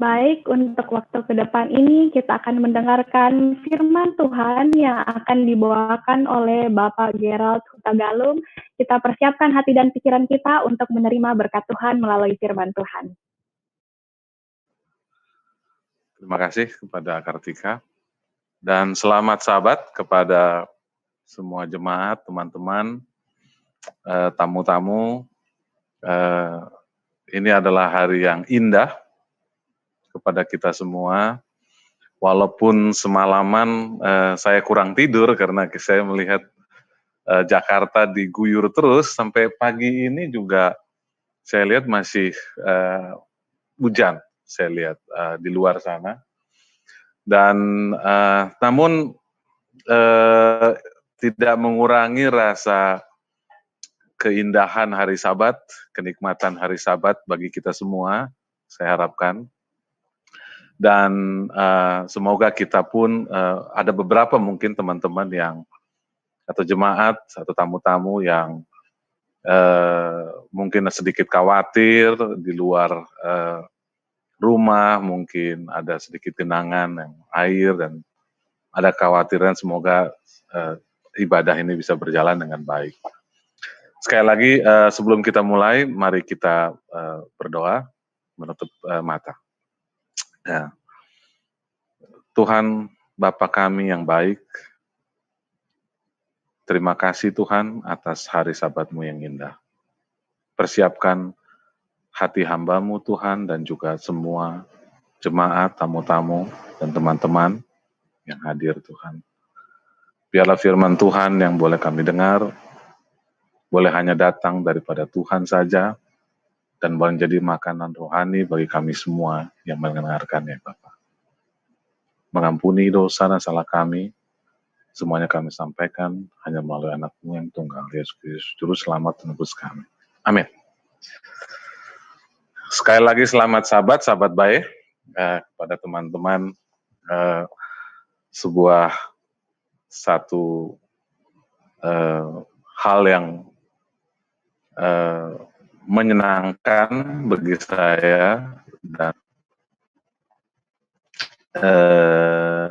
Baik, untuk waktu ke depan ini kita akan mendengarkan firman Tuhan yang akan dibawakan oleh Bapak Gerald Hutagalung. Kita persiapkan hati dan pikiran kita untuk menerima berkat Tuhan melalui firman Tuhan. Terima kasih kepada Kartika. Dan selamat sahabat kepada semua jemaat, teman-teman, eh, tamu-tamu. Eh, ini adalah hari yang indah kepada kita semua. Walaupun semalaman eh, saya kurang tidur karena saya melihat eh, Jakarta diguyur terus sampai pagi ini juga saya lihat masih eh, hujan. Saya lihat uh, di luar sana. Dan uh, namun uh, tidak mengurangi rasa keindahan hari Sabat, kenikmatan hari Sabat bagi kita semua. Saya harapkan dan uh, semoga kita pun uh, ada beberapa mungkin teman-teman yang atau jemaat atau tamu-tamu yang uh, mungkin sedikit khawatir di luar uh, rumah mungkin ada sedikit genangan yang air dan ada khawatiran semoga uh, ibadah ini bisa berjalan dengan baik. Sekali lagi uh, sebelum kita mulai mari kita uh, berdoa menutup uh, mata. Ya. Tuhan Bapa kami yang baik, terima kasih Tuhan atas hari sabatmu yang indah. Persiapkan hati hambamu Tuhan dan juga semua jemaat, tamu-tamu, dan teman-teman yang hadir Tuhan. Biarlah firman Tuhan yang boleh kami dengar, boleh hanya datang daripada Tuhan saja, dan jadi makanan rohani bagi kami semua yang mendengarkannya Bapa. Mengampuni dosa dan salah kami, semuanya kami sampaikan hanya melalui anakmu yang tunggal, Yesus Kristus, Juru Selamat menembus kami. Amin. Sekali lagi selamat sahabat, sahabat baik eh, kepada teman-teman eh, sebuah satu eh, hal yang eh, menyenangkan bagi saya dan eh,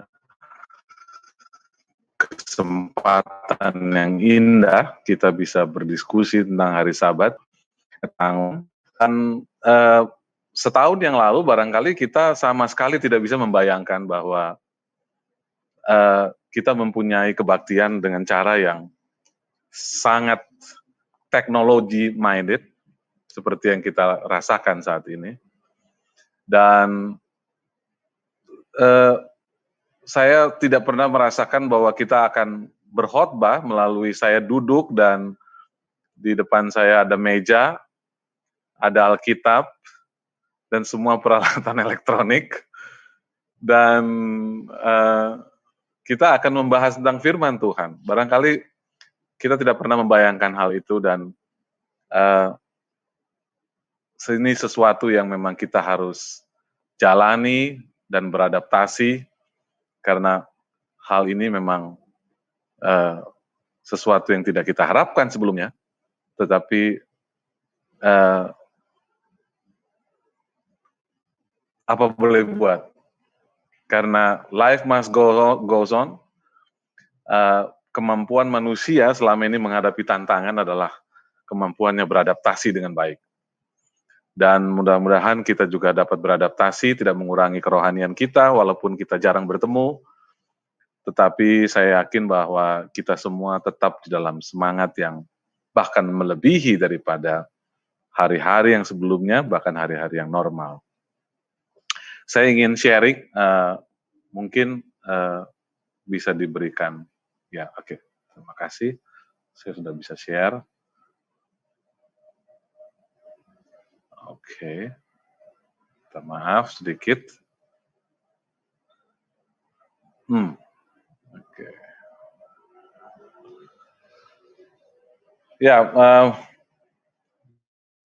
kesempatan yang indah kita bisa berdiskusi tentang hari Sabat tentang kan setahun yang lalu barangkali kita sama sekali tidak bisa membayangkan bahwa eh, kita mempunyai kebaktian dengan cara yang sangat teknologi minded seperti yang kita rasakan saat ini. Dan eh, saya tidak pernah merasakan bahwa kita akan berkhotbah melalui saya duduk dan di depan saya ada meja, ada Alkitab, dan semua peralatan elektronik. Dan uh, kita akan membahas tentang firman Tuhan. Barangkali kita tidak pernah membayangkan hal itu dan uh, ini sesuatu yang memang kita harus jalani dan beradaptasi karena hal ini memang uh, sesuatu yang tidak kita harapkan sebelumnya, tetapi uh, apa boleh buat? Karena life must go goes on. Uh, kemampuan manusia selama ini menghadapi tantangan adalah kemampuannya beradaptasi dengan baik dan mudah-mudahan kita juga dapat beradaptasi, tidak mengurangi kerohanian kita walaupun kita jarang bertemu. Tetapi saya yakin bahwa kita semua tetap di dalam semangat yang bahkan melebihi daripada hari-hari yang sebelumnya, bahkan hari-hari yang normal. Saya ingin sharing, uh, mungkin uh, bisa diberikan. Ya, oke. Okay. Terima kasih. Saya sudah bisa share. Oke. Kita maaf sedikit. Hmm. Oke. Ya, uh,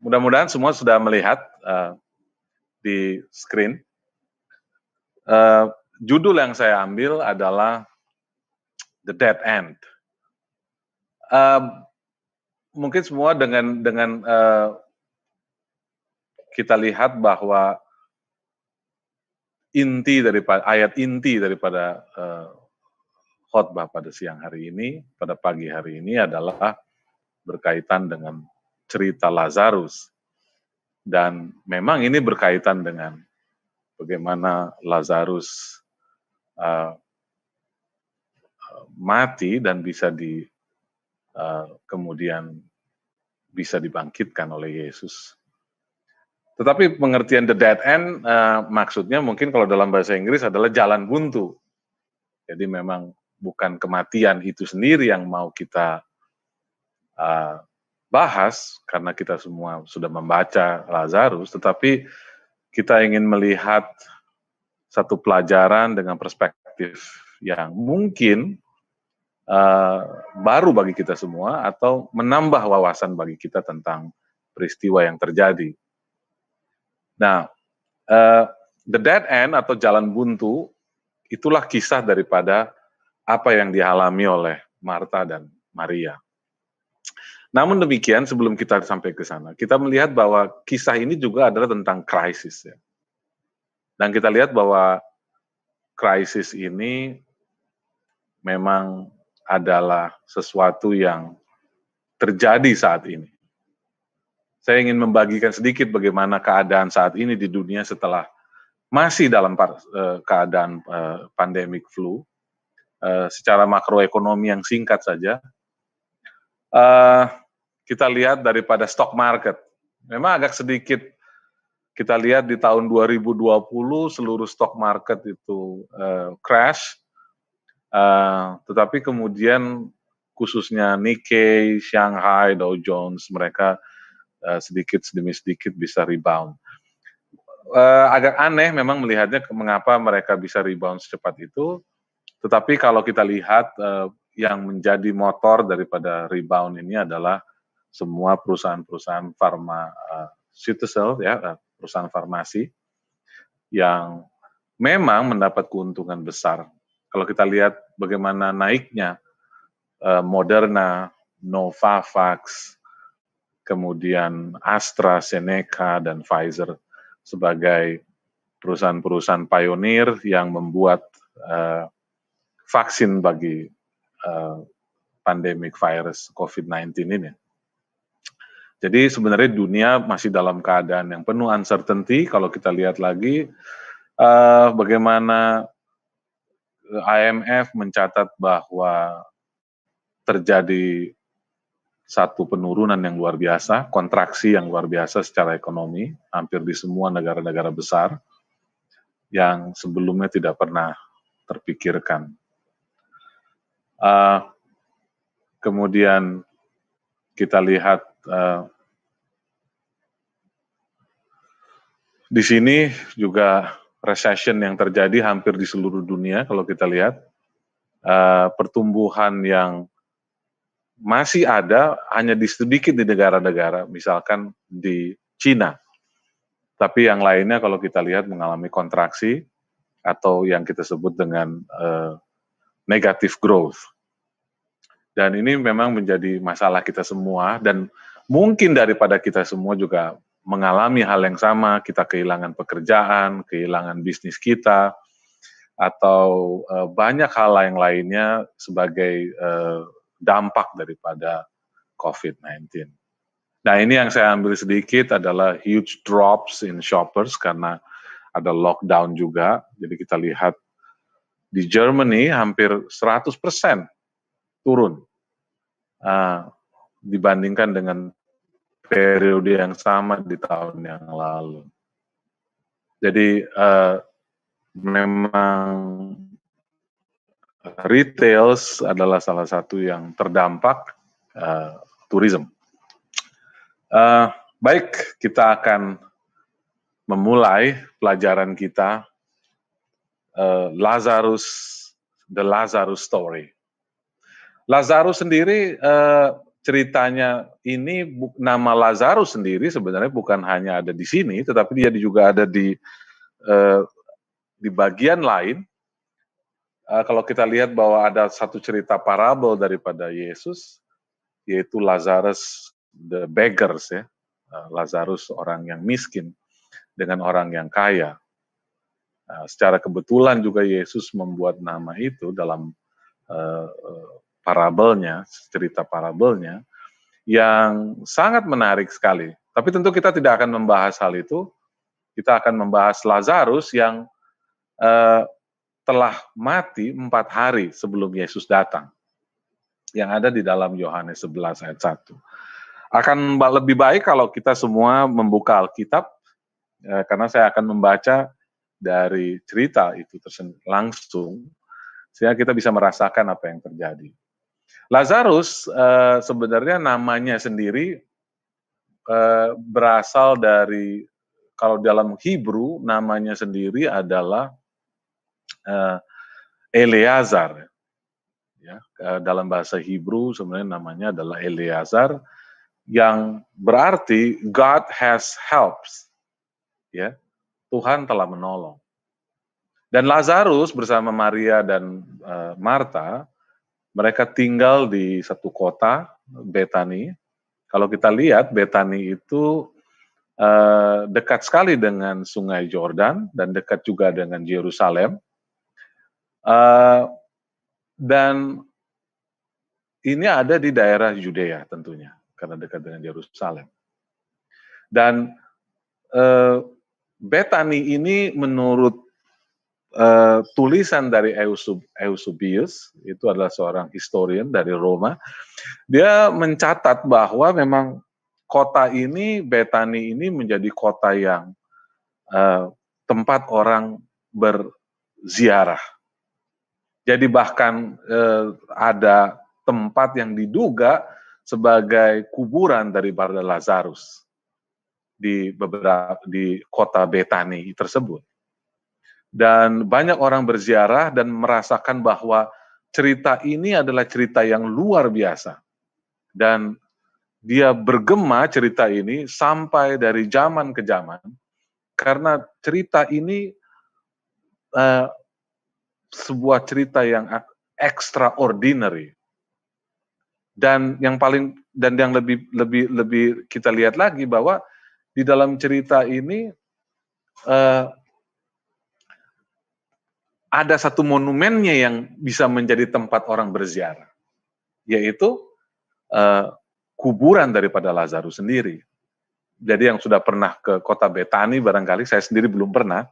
mudah-mudahan semua sudah melihat uh, di screen. Uh, judul yang saya ambil adalah The Dead End. Uh, mungkin semua dengan dengan uh, kita lihat bahwa inti daripada ayat inti daripada uh, khotbah pada siang hari ini, pada pagi hari ini adalah berkaitan dengan cerita Lazarus. Dan memang ini berkaitan dengan bagaimana Lazarus uh, mati dan bisa di uh, kemudian bisa dibangkitkan oleh Yesus. Tetapi pengertian the dead end uh, maksudnya mungkin kalau dalam bahasa Inggris adalah jalan buntu. Jadi memang bukan kematian itu sendiri yang mau kita uh, bahas karena kita semua sudah membaca Lazarus, tetapi kita ingin melihat satu pelajaran dengan perspektif yang mungkin uh, baru bagi kita semua atau menambah wawasan bagi kita tentang peristiwa yang terjadi Nah, uh, the dead end atau jalan buntu itulah kisah daripada apa yang dialami oleh Martha dan Maria. Namun demikian, sebelum kita sampai ke sana, kita melihat bahwa kisah ini juga adalah tentang krisis ya. Dan kita lihat bahwa krisis ini memang adalah sesuatu yang terjadi saat ini saya ingin membagikan sedikit bagaimana keadaan saat ini di dunia setelah masih dalam par, eh, keadaan eh, pandemic flu eh, secara makroekonomi yang singkat saja. Eh, kita lihat daripada stock market. Memang agak sedikit kita lihat di tahun 2020 seluruh stock market itu eh, crash. Uh, tetapi kemudian khususnya Nikkei, Shanghai, Dow Jones mereka Eh, sedikit demi sedikit bisa rebound. Uh, agak aneh memang melihatnya mengapa mereka bisa rebound secepat itu. Tetapi kalau kita lihat uh, yang menjadi motor daripada rebound ini adalah semua perusahaan-perusahaan farma uh, ya uh, perusahaan farmasi yang memang mendapat keuntungan besar. Kalau kita lihat bagaimana naiknya uh, Moderna, Novavax, kemudian AstraZeneca dan Pfizer sebagai perusahaan-perusahaan pionir yang membuat uh, vaksin bagi uh, eh, pandemic virus COVID-19 ini. Jadi sebenarnya dunia masih dalam keadaan yang penuh uncertainty. Kalau kita lihat lagi uh, bagaimana IMF mencatat bahwa terjadi satu penurunan yang luar biasa, kontraksi yang luar biasa secara ekonomi, hampir di semua negara-negara besar yang sebelumnya tidak pernah terpikirkan. Uh, kemudian kita lihat uh, di sini juga recession yang terjadi hampir di seluruh dunia kalau kita lihat uh, pertumbuhan yang masih ada hanya di sedikit di negara-negara, misalkan di Cina. Tapi yang lainnya kalau kita lihat mengalami kontraksi atau yang kita sebut dengan uh, eh, negative growth. Dan ini memang menjadi masalah kita semua dan mungkin daripada kita semua juga mengalami hal yang sama, kita kehilangan pekerjaan, kehilangan bisnis kita atau eh, banyak hal yang lainnya sebagai uh, dampak daripada COVID-19. Nah ini yang saya ambil sedikit adalah huge drops in shoppers karena ada lockdown juga. Jadi kita lihat di Germany hampir 100% turun uh, dibandingkan dengan periode yang sama di tahun yang lalu. Jadi uh, memang retails adalah salah satu yang terdampak uh, eh, tourism. Uh, eh, baik, kita akan memulai pelajaran kita uh, Lazarus the Lazarus story. Lazarus sendiri uh, ceritanya ini nama Lazarus sendiri sebenarnya bukan hanya ada di sini, tetapi dia juga ada di uh, di bagian lain uh, kalau kita lihat bahwa ada satu cerita parabel daripada Yesus, yaitu Lazarus the beggars ya, eh, Lazarus orang yang miskin dengan orang yang kaya. Uh, secara kebetulan juga Yesus membuat nama itu dalam uh, parabelnya, cerita parabelnya yang sangat menarik sekali. Tapi tentu kita tidak akan membahas hal itu. Kita akan membahas Lazarus yang uh, telah mati empat hari sebelum Yesus datang. Yang ada di dalam Yohanes 11 ayat 1. Akan lebih baik kalau kita semua membuka Alkitab, ya, karena saya akan membaca dari cerita itu langsung, sehingga kita bisa merasakan apa yang terjadi. Lazarus eh, sebenarnya namanya sendiri eh, berasal dari, kalau dalam Hebrew namanya sendiri adalah uh, Eleazar. Ya, dalam bahasa Hebrew sebenarnya namanya adalah Eleazar yang berarti God has helps. Ya. Tuhan telah menolong. Dan Lazarus bersama Maria dan uh, eh, Marta, mereka tinggal di satu kota, Betani. Kalau kita lihat, Betani itu uh, dekat sekali dengan Sungai Jordan dan dekat juga dengan Yerusalem. Eh, dan ini ada di daerah Yudea tentunya, karena dekat dengan Yerusalem. Dan uh, eh, Betani ini menurut Uh, tulisan dari Eusub, Eusubius, itu adalah seorang historian dari Roma, dia mencatat bahwa memang kota ini, Betani ini menjadi kota yang uh, tempat orang berziarah. Jadi bahkan eh, ada tempat yang diduga sebagai kuburan dari Barda Lazarus di beberapa di kota Betani tersebut. Dan banyak orang berziarah dan merasakan bahwa cerita ini adalah cerita yang luar biasa. Dan dia bergema cerita ini sampai dari zaman ke zaman karena cerita ini uh, sebuah cerita yang extraordinary. Dan yang paling dan yang lebih lebih lebih kita lihat lagi bahwa di dalam cerita ini uh, ada satu monumennya yang bisa menjadi tempat orang berziarah, yaitu uh, kuburan daripada Lazarus sendiri. Jadi yang sudah pernah ke kota Betani barangkali saya sendiri belum pernah,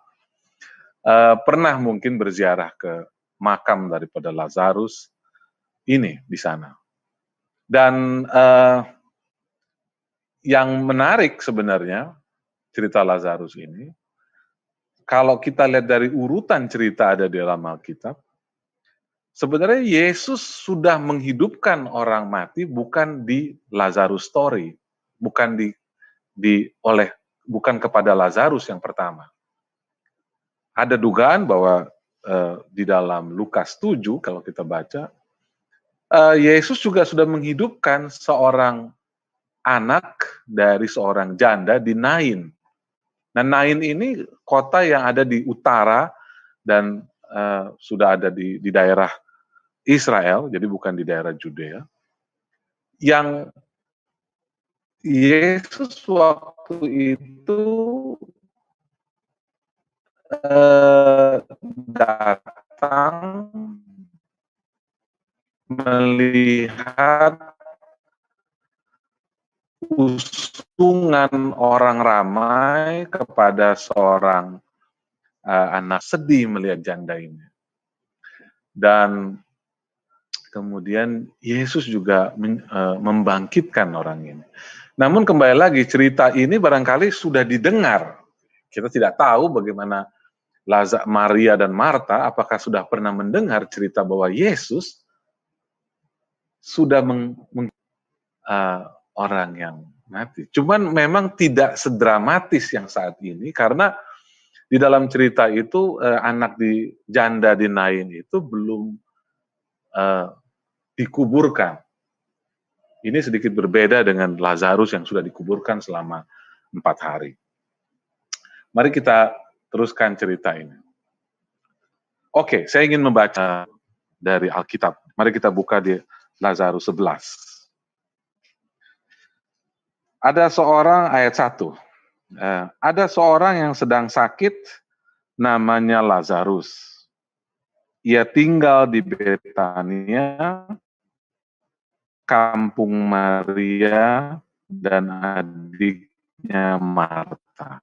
uh, pernah mungkin berziarah ke makam daripada Lazarus ini di sana. Dan uh, yang menarik sebenarnya cerita Lazarus ini, kalau kita lihat dari urutan cerita ada di dalam Alkitab, sebenarnya Yesus sudah menghidupkan orang mati bukan di Lazarus story, bukan di di oleh bukan kepada Lazarus yang pertama ada dugaan bahwa uh, di dalam Lukas 7 kalau kita baca uh, Yesus juga sudah menghidupkan seorang anak dari seorang janda di Nain. Nah Nain ini kota yang ada di utara dan uh, sudah ada di, di daerah Israel, jadi bukan di daerah Judea. Yang Yesus waktu itu datang melihat usungan orang ramai kepada seorang uh, anak sedih melihat janda ini. Dan kemudian Yesus juga men, uh, membangkitkan orang ini. Namun kembali lagi cerita ini barangkali sudah didengar. Kita tidak tahu bagaimana Laza, Maria, dan Marta, apakah sudah pernah mendengar cerita bahwa Yesus sudah meng, meng, uh, orang yang mati? Cuman memang tidak sedramatis yang saat ini karena di dalam cerita itu uh, anak di janda di Nain itu belum uh, dikuburkan. Ini sedikit berbeda dengan Lazarus yang sudah dikuburkan selama empat hari. Mari kita Teruskan cerita ini. Oke, saya ingin membaca dari Alkitab. Mari kita buka di Lazarus 11. Ada seorang ayat 1. Eh, ada seorang yang sedang sakit namanya Lazarus. Ia tinggal di Betania, kampung Maria dan adiknya Marta.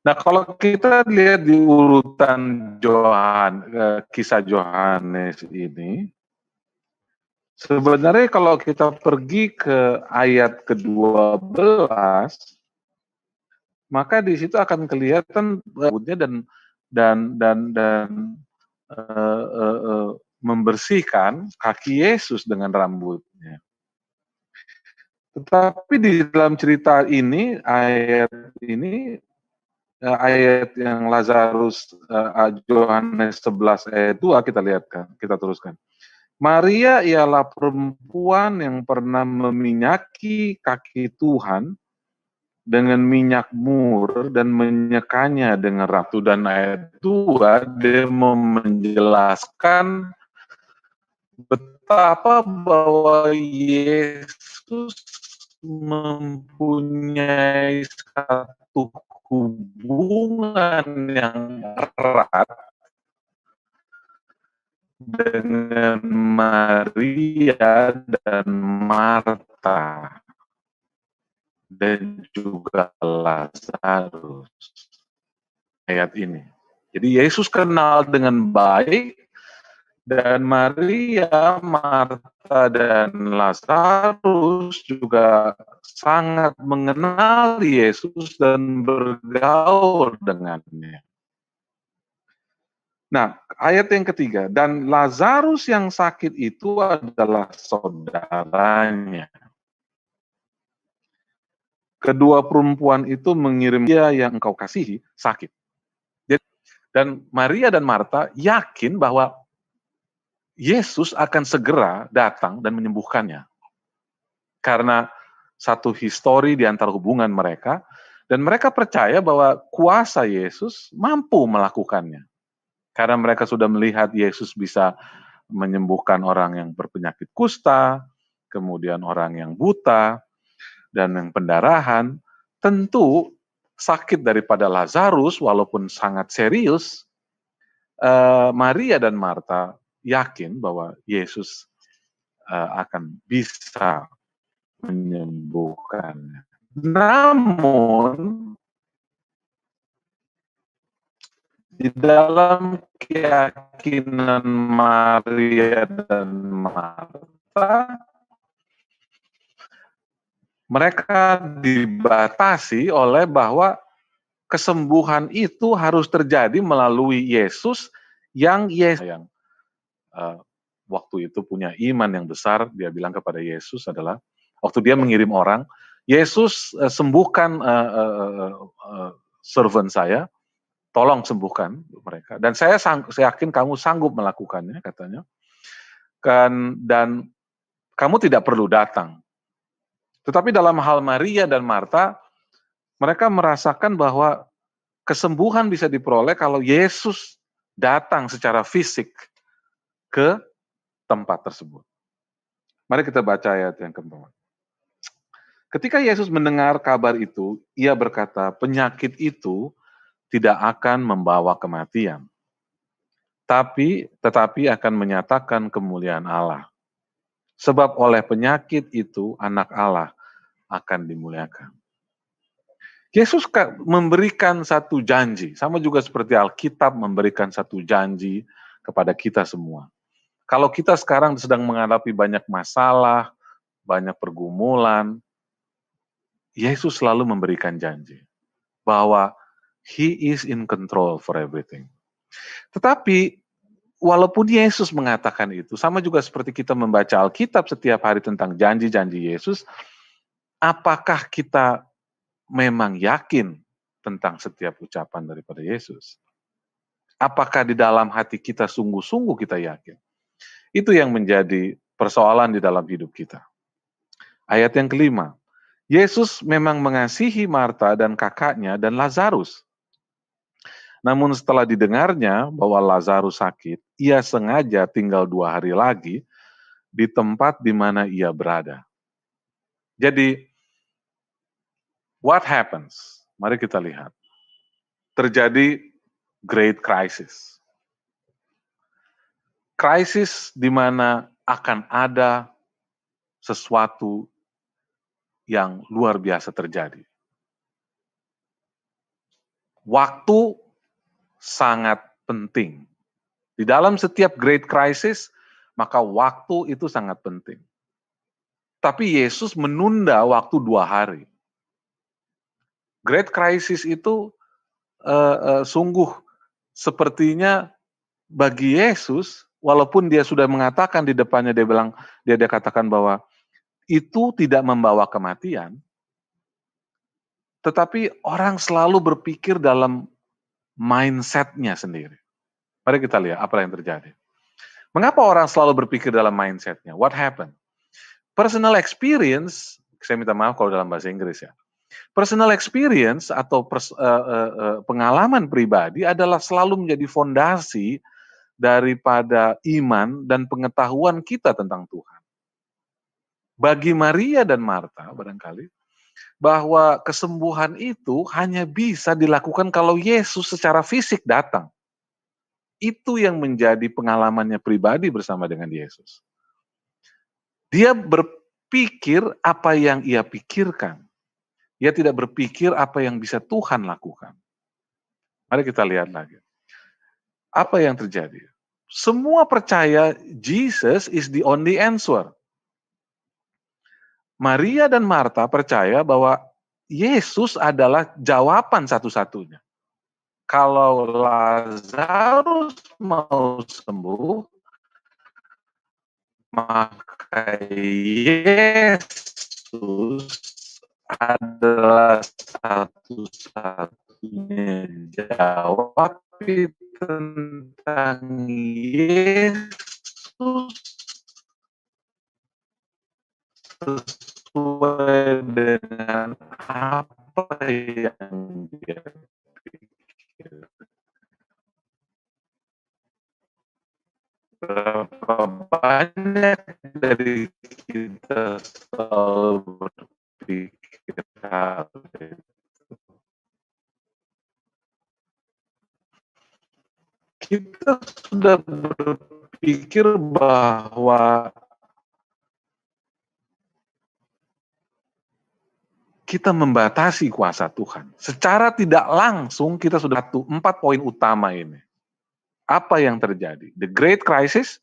Nah kalau kita lihat di urutan Johan, eh, kisah Yohanes ini, sebenarnya kalau kita pergi ke ayat ke-12, maka di situ akan kelihatan dan dan dan dan e, e, e, membersihkan kaki Yesus dengan rambutnya. Tetapi di dalam cerita ini, ayat ini, Eh, ayat yang Lazarus uh, eh, 11 ayat 2 kita lihatkan, kita teruskan. Maria ialah perempuan yang pernah meminyaki kaki Tuhan dengan minyak mur dan menyekanya dengan ratu dan ayat 2 dia menjelaskan betapa bahwa Yesus mempunyai satu hubungan yang erat dengan Maria dan Marta dan juga Lazarus ayat ini. Jadi Yesus kenal dengan baik dan Maria, Martha, dan Lazarus juga sangat mengenal Yesus dan bergaul dengannya. Nah, ayat yang ketiga, dan Lazarus yang sakit itu adalah saudaranya. Kedua perempuan itu mengirim dia yang engkau kasihi sakit. dan Maria dan Martha yakin bahwa Yesus akan segera datang dan menyembuhkannya. Karena satu histori di antara hubungan mereka, dan mereka percaya bahwa kuasa Yesus mampu melakukannya. Karena mereka sudah melihat Yesus bisa menyembuhkan orang yang berpenyakit kusta, kemudian orang yang buta, dan yang pendarahan. Tentu sakit daripada Lazarus, walaupun sangat serius, eh, Maria dan Marta yakin bahwa Yesus uh, akan bisa menyembuhkan. Namun di dalam keyakinan Maria dan Marta, mereka dibatasi oleh bahwa kesembuhan itu harus terjadi melalui Yesus yang Yesus yang uh, waktu itu punya iman yang besar, dia bilang kepada Yesus adalah waktu dia mengirim orang, Yesus uh, sembuhkan uh, uh, uh, servant saya, tolong sembuhkan mereka. Dan saya, sang, saya yakin kamu sanggup melakukannya, katanya. Kan, dan kamu tidak perlu datang. Tetapi dalam hal Maria dan Marta, mereka merasakan bahwa kesembuhan bisa diperoleh kalau Yesus datang secara fisik ke tempat tersebut. Mari kita baca ayat yang keempat. Ketika Yesus mendengar kabar itu, ia berkata, "Penyakit itu tidak akan membawa kematian, tapi tetapi akan menyatakan kemuliaan Allah. Sebab oleh penyakit itu anak Allah akan dimuliakan." Yesus memberikan satu janji, sama juga seperti Alkitab memberikan satu janji kepada kita semua. Kalau kita sekarang sedang menghadapi banyak masalah, banyak pergumulan, Yesus selalu memberikan janji bahwa He is in control for everything. Tetapi walaupun Yesus mengatakan itu, sama juga seperti kita membaca Alkitab setiap hari tentang janji-janji Yesus, apakah kita memang yakin tentang setiap ucapan daripada Yesus? Apakah di dalam hati kita sungguh-sungguh kita yakin? Itu yang menjadi persoalan di dalam hidup kita. Ayat yang kelima, Yesus memang mengasihi Marta dan kakaknya dan Lazarus. Namun setelah didengarnya bahwa Lazarus sakit, ia sengaja tinggal dua hari lagi di tempat di mana ia berada. Jadi, what happens? Mari kita lihat. Terjadi great crisis krisis di mana akan ada sesuatu yang luar biasa terjadi. Waktu sangat penting. Di dalam setiap great crisis, maka waktu itu sangat penting. Tapi Yesus menunda waktu dua hari. Great crisis itu uh, uh, sungguh sepertinya bagi Yesus walaupun dia sudah mengatakan di depannya dia bilang dia dia katakan bahwa itu tidak membawa kematian tetapi orang selalu berpikir dalam mindsetnya sendiri. Mari kita lihat apa yang terjadi. Mengapa orang selalu berpikir dalam mindsetnya? What happened? Personal experience, saya minta maaf kalau dalam bahasa Inggris ya. Personal experience atau pers, uh, uh, uh, pengalaman pribadi adalah selalu menjadi fondasi daripada iman dan pengetahuan kita tentang Tuhan. Bagi Maria dan Marta barangkali bahwa kesembuhan itu hanya bisa dilakukan kalau Yesus secara fisik datang. Itu yang menjadi pengalamannya pribadi bersama dengan Yesus. Dia berpikir apa yang ia pikirkan. Ia tidak berpikir apa yang bisa Tuhan lakukan. Mari kita lihat lagi apa yang terjadi? semua percaya Jesus is the only answer. Maria dan Marta percaya bahwa Yesus adalah jawaban satu-satunya. Kalau Lazarus mau sembuh, maka Yesus adalah satu-satunya jawab tapi tentang Yesus sesuai dengan apa yang dia pikir. Berapa banyak dari kita selalu berpikir hal kita sudah berpikir bahwa kita membatasi kuasa Tuhan. Secara tidak langsung kita sudah tuh empat poin utama ini. Apa yang terjadi? The Great Crisis,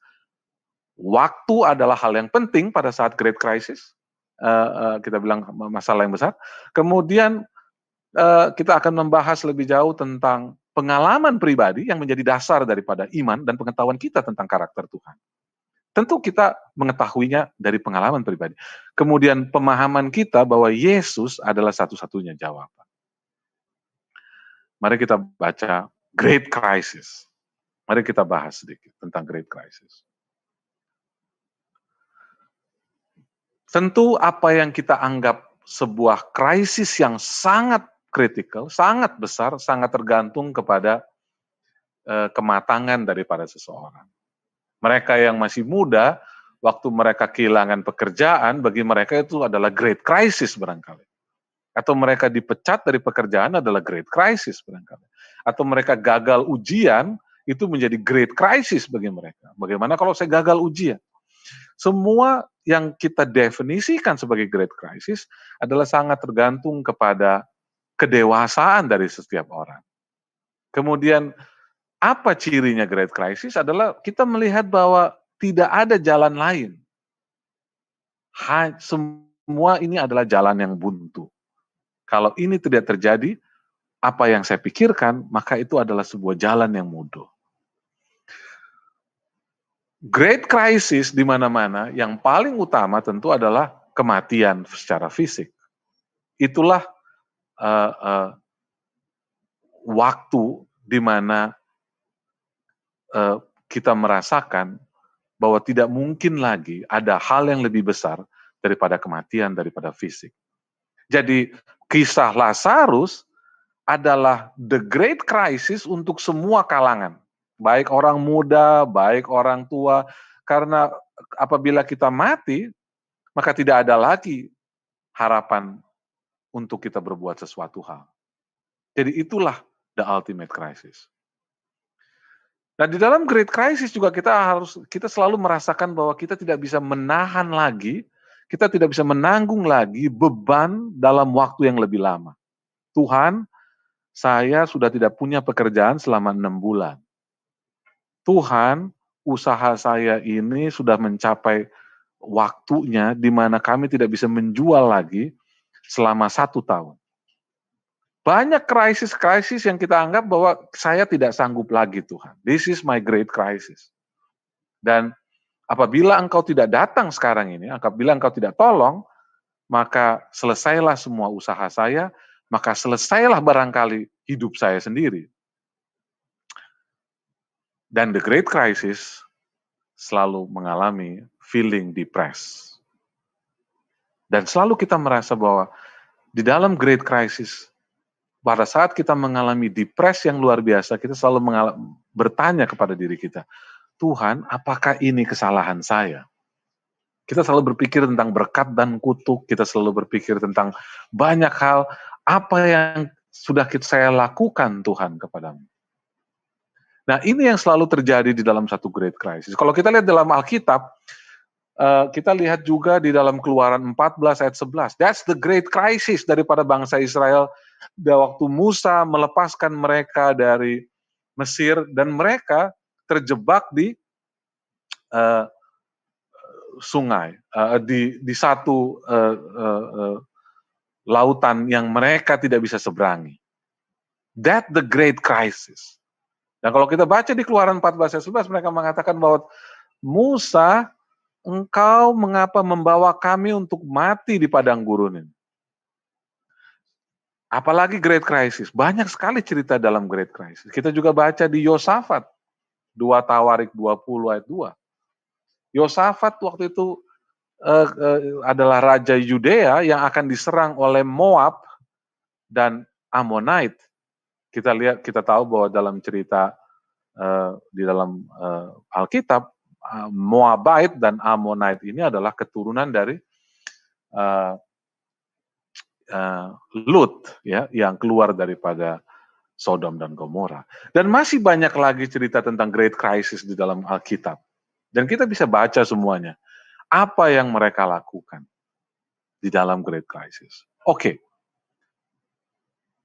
waktu adalah hal yang penting pada saat Great Crisis. Eh, eh, kita bilang masalah yang besar. Kemudian eh, kita akan membahas lebih jauh tentang pengalaman pribadi yang menjadi dasar daripada iman dan pengetahuan kita tentang karakter Tuhan. Tentu kita mengetahuinya dari pengalaman pribadi. Kemudian pemahaman kita bahwa Yesus adalah satu-satunya jawaban. Mari kita baca Great Crisis. Mari kita bahas sedikit tentang Great Crisis. Tentu apa yang kita anggap sebuah krisis yang sangat kritikal, sangat besar, sangat tergantung kepada eh, kematangan daripada seseorang. Mereka yang masih muda, waktu mereka kehilangan pekerjaan, bagi mereka itu adalah great crisis barangkali. Atau mereka dipecat dari pekerjaan adalah great crisis barangkali. Atau mereka gagal ujian, itu menjadi great crisis bagi mereka. Bagaimana kalau saya gagal ujian? Semua yang kita definisikan sebagai great crisis adalah sangat tergantung kepada kedewasaan dari setiap orang. Kemudian apa cirinya great crisis adalah kita melihat bahwa tidak ada jalan lain. Ha, semua ini adalah jalan yang buntu. Kalau ini tidak terjadi, apa yang saya pikirkan, maka itu adalah sebuah jalan yang mudah. Great crisis di mana-mana yang paling utama tentu adalah kematian secara fisik. Itulah uh, uh, waktu di mana uh, kita merasakan bahwa tidak mungkin lagi ada hal yang lebih besar daripada kematian, daripada fisik. Jadi kisah Lazarus adalah the great crisis untuk semua kalangan, baik orang muda, baik orang tua, karena apabila kita mati, maka tidak ada lagi harapan untuk kita berbuat sesuatu hal. Jadi itulah the ultimate crisis. Nah, di dalam great crisis juga kita harus kita selalu merasakan bahwa kita tidak bisa menahan lagi, kita tidak bisa menanggung lagi beban dalam waktu yang lebih lama. Tuhan, saya sudah tidak punya pekerjaan selama enam bulan. Tuhan, usaha saya ini sudah mencapai waktunya di mana kami tidak bisa menjual lagi selama satu tahun. Banyak krisis-krisis yang kita anggap bahwa saya tidak sanggup lagi Tuhan. This is my great crisis. Dan apabila engkau tidak datang sekarang ini, apabila engkau tidak tolong, maka selesailah semua usaha saya, maka selesailah barangkali hidup saya sendiri. Dan the great crisis selalu mengalami feeling depressed. Dan selalu kita merasa bahwa di dalam great crisis, pada saat kita mengalami depresi yang luar biasa, kita selalu bertanya kepada diri kita, Tuhan, apakah ini kesalahan saya? Kita selalu berpikir tentang berkat dan kutuk, kita selalu berpikir tentang banyak hal, apa yang sudah kita, saya lakukan Tuhan kepadamu. Nah ini yang selalu terjadi di dalam satu great crisis. Kalau kita lihat dalam Alkitab, Uh, kita lihat juga di dalam keluaran 14 ayat 11. That's the great crisis daripada bangsa Israel di waktu Musa melepaskan mereka dari Mesir dan mereka terjebak di uh, sungai uh, di di satu uh, uh, uh, lautan yang mereka tidak bisa seberangi. That the great crisis. Dan kalau kita baca di Keluaran 14 ayat 11 mereka mengatakan bahwa Musa engkau mengapa membawa kami untuk mati di padang gurun ini? Apalagi Great Crisis. Banyak sekali cerita dalam Great Crisis. Kita juga baca di Yosafat. 2 Tawarik 20 ayat 2. Yosafat waktu itu eh, eh, adalah Raja Yudea yang akan diserang oleh Moab dan Ammonite. Kita lihat, kita tahu bahwa dalam cerita eh, di dalam eh, Alkitab, Ah, Moabite dan Ammonite ini adalah keturunan dari uh, uh, Lut ya yang keluar daripada Sodom dan Gomora. Dan masih banyak lagi cerita tentang great crisis di dalam Alkitab. Dan kita bisa baca semuanya. Apa yang mereka lakukan di dalam great crisis. Oke. Okay.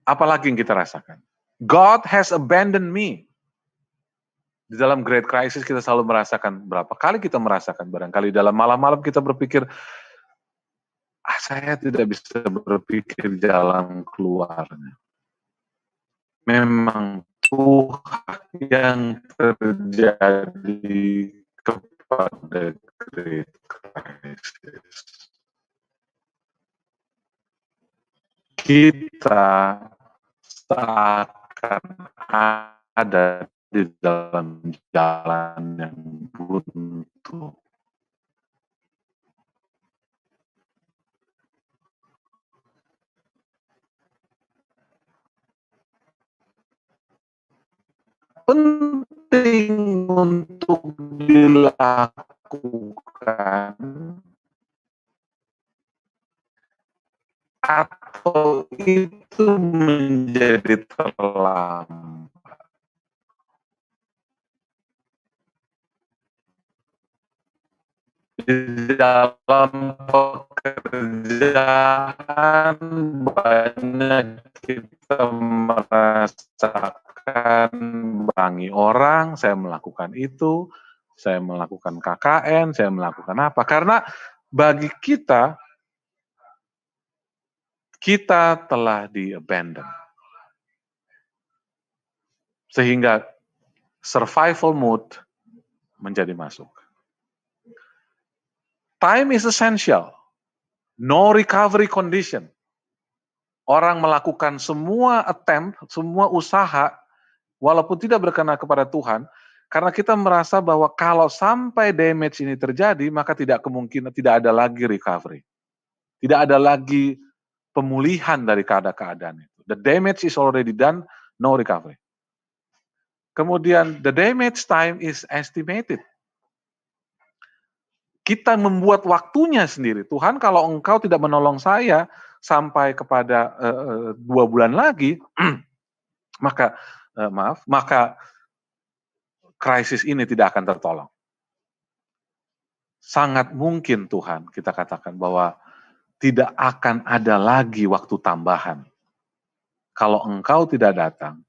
Apalagi yang kita rasakan? God has abandoned me di dalam great crisis kita selalu merasakan berapa kali kita merasakan barangkali dalam malam-malam kita berpikir ah, saya tidak bisa berpikir jalan keluarnya memang Tuhan yang terjadi kepada great crisis kita seakan ada di dalam jalan yang buntu. Penting untuk dilakukan atau itu menjadi terlambat. dalam pekerjaan banyak kita merasakan bangi orang, saya melakukan itu, saya melakukan KKN, saya melakukan apa. Karena bagi kita, kita telah di-abandon. Sehingga survival mode menjadi masuk. Time is essential. No recovery condition. Orang melakukan semua attempt, semua usaha, walaupun tidak berkenan kepada Tuhan, karena kita merasa bahwa kalau sampai damage ini terjadi, maka tidak kemungkinan, tidak ada lagi recovery. Tidak ada lagi pemulihan dari keadaan-keadaan itu. The damage is already done, no recovery. Kemudian the damage time is estimated kita membuat waktunya sendiri. Tuhan, kalau engkau tidak menolong saya sampai kepada uh, dua bulan lagi, maka uh, maaf, maka krisis ini tidak akan tertolong. Sangat mungkin Tuhan kita katakan bahwa tidak akan ada lagi waktu tambahan. Kalau engkau tidak datang,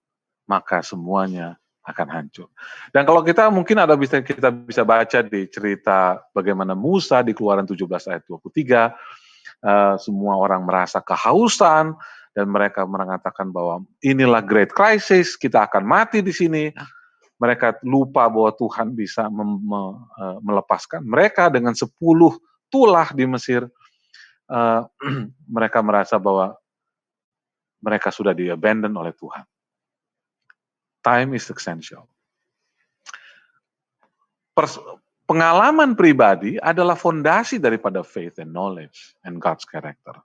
maka semuanya akan hancur. Dan kalau kita mungkin ada bisa kita bisa baca di cerita bagaimana Musa di Keluaran 17 ayat 23 uh, eh, semua orang merasa kehausan dan mereka mengatakan bahwa inilah great crisis, kita akan mati di sini. Mereka lupa bahwa Tuhan bisa mem, me, eh, melepaskan mereka dengan 10 tulah di Mesir. Uh, mereka merasa bahwa mereka sudah diabandon oleh Tuhan time is essential. Pers pengalaman pribadi adalah fondasi daripada faith and knowledge and God's character.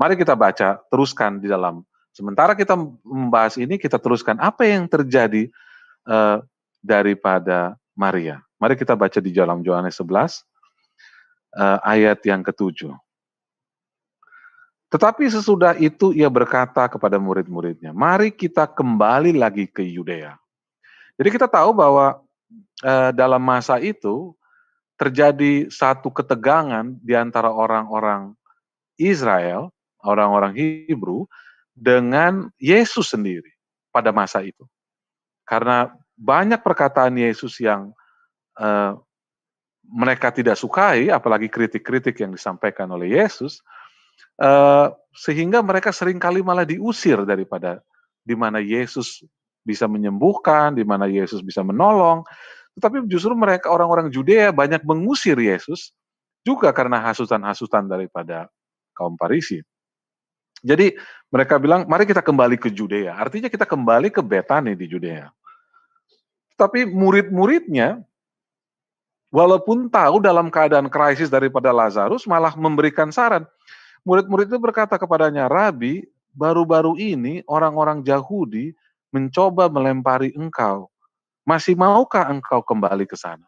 Mari kita baca, teruskan di dalam. Sementara kita membahas ini, kita teruskan apa yang terjadi uh, daripada Maria. Mari kita baca di dalam Yohanes 11 uh, eh, ayat yang ketujuh. Tetapi sesudah itu ia berkata kepada murid-muridnya, "Mari kita kembali lagi ke Yudea." Jadi kita tahu bahwa e, dalam masa itu terjadi satu ketegangan di antara orang-orang Israel, orang-orang Hebrew dengan Yesus sendiri pada masa itu. Karena banyak perkataan Yesus yang e, mereka tidak sukai, apalagi kritik-kritik yang disampaikan oleh Yesus, Eh, sehingga mereka seringkali malah diusir daripada di mana Yesus bisa menyembuhkan, di mana Yesus bisa menolong. Tetapi justru mereka orang-orang Judea banyak mengusir Yesus juga karena hasutan-hasutan daripada kaum Farisi. Jadi mereka bilang, mari kita kembali ke Judea. Artinya kita kembali ke Betani di Judea. Tapi murid-muridnya, walaupun tahu dalam keadaan krisis daripada Lazarus, malah memberikan saran, Murid-murid itu berkata kepadanya, Rabi, baru-baru ini orang-orang Yahudi mencoba melempari engkau. Masih maukah engkau kembali ke sana?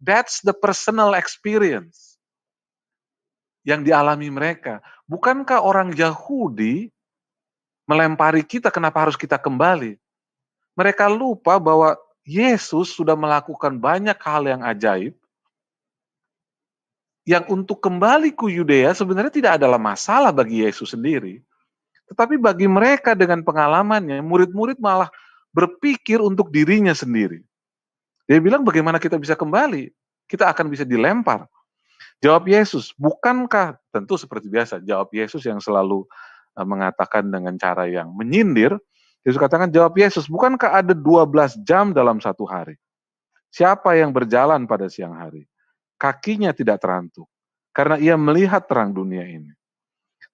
That's the personal experience yang dialami mereka. Bukankah orang Yahudi melempari kita, kenapa harus kita kembali? Mereka lupa bahwa Yesus sudah melakukan banyak hal yang ajaib, yang untuk kembali ke Yudea sebenarnya tidak adalah masalah bagi Yesus sendiri. Tetapi bagi mereka dengan pengalamannya, murid-murid malah berpikir untuk dirinya sendiri. Dia bilang bagaimana kita bisa kembali? Kita akan bisa dilempar. Jawab Yesus, bukankah tentu seperti biasa, jawab Yesus yang selalu eh, mengatakan dengan cara yang menyindir, Yesus katakan, jawab Yesus, bukankah ada 12 jam dalam satu hari? Siapa yang berjalan pada siang hari? kakinya tidak terantuk, karena ia melihat terang dunia ini.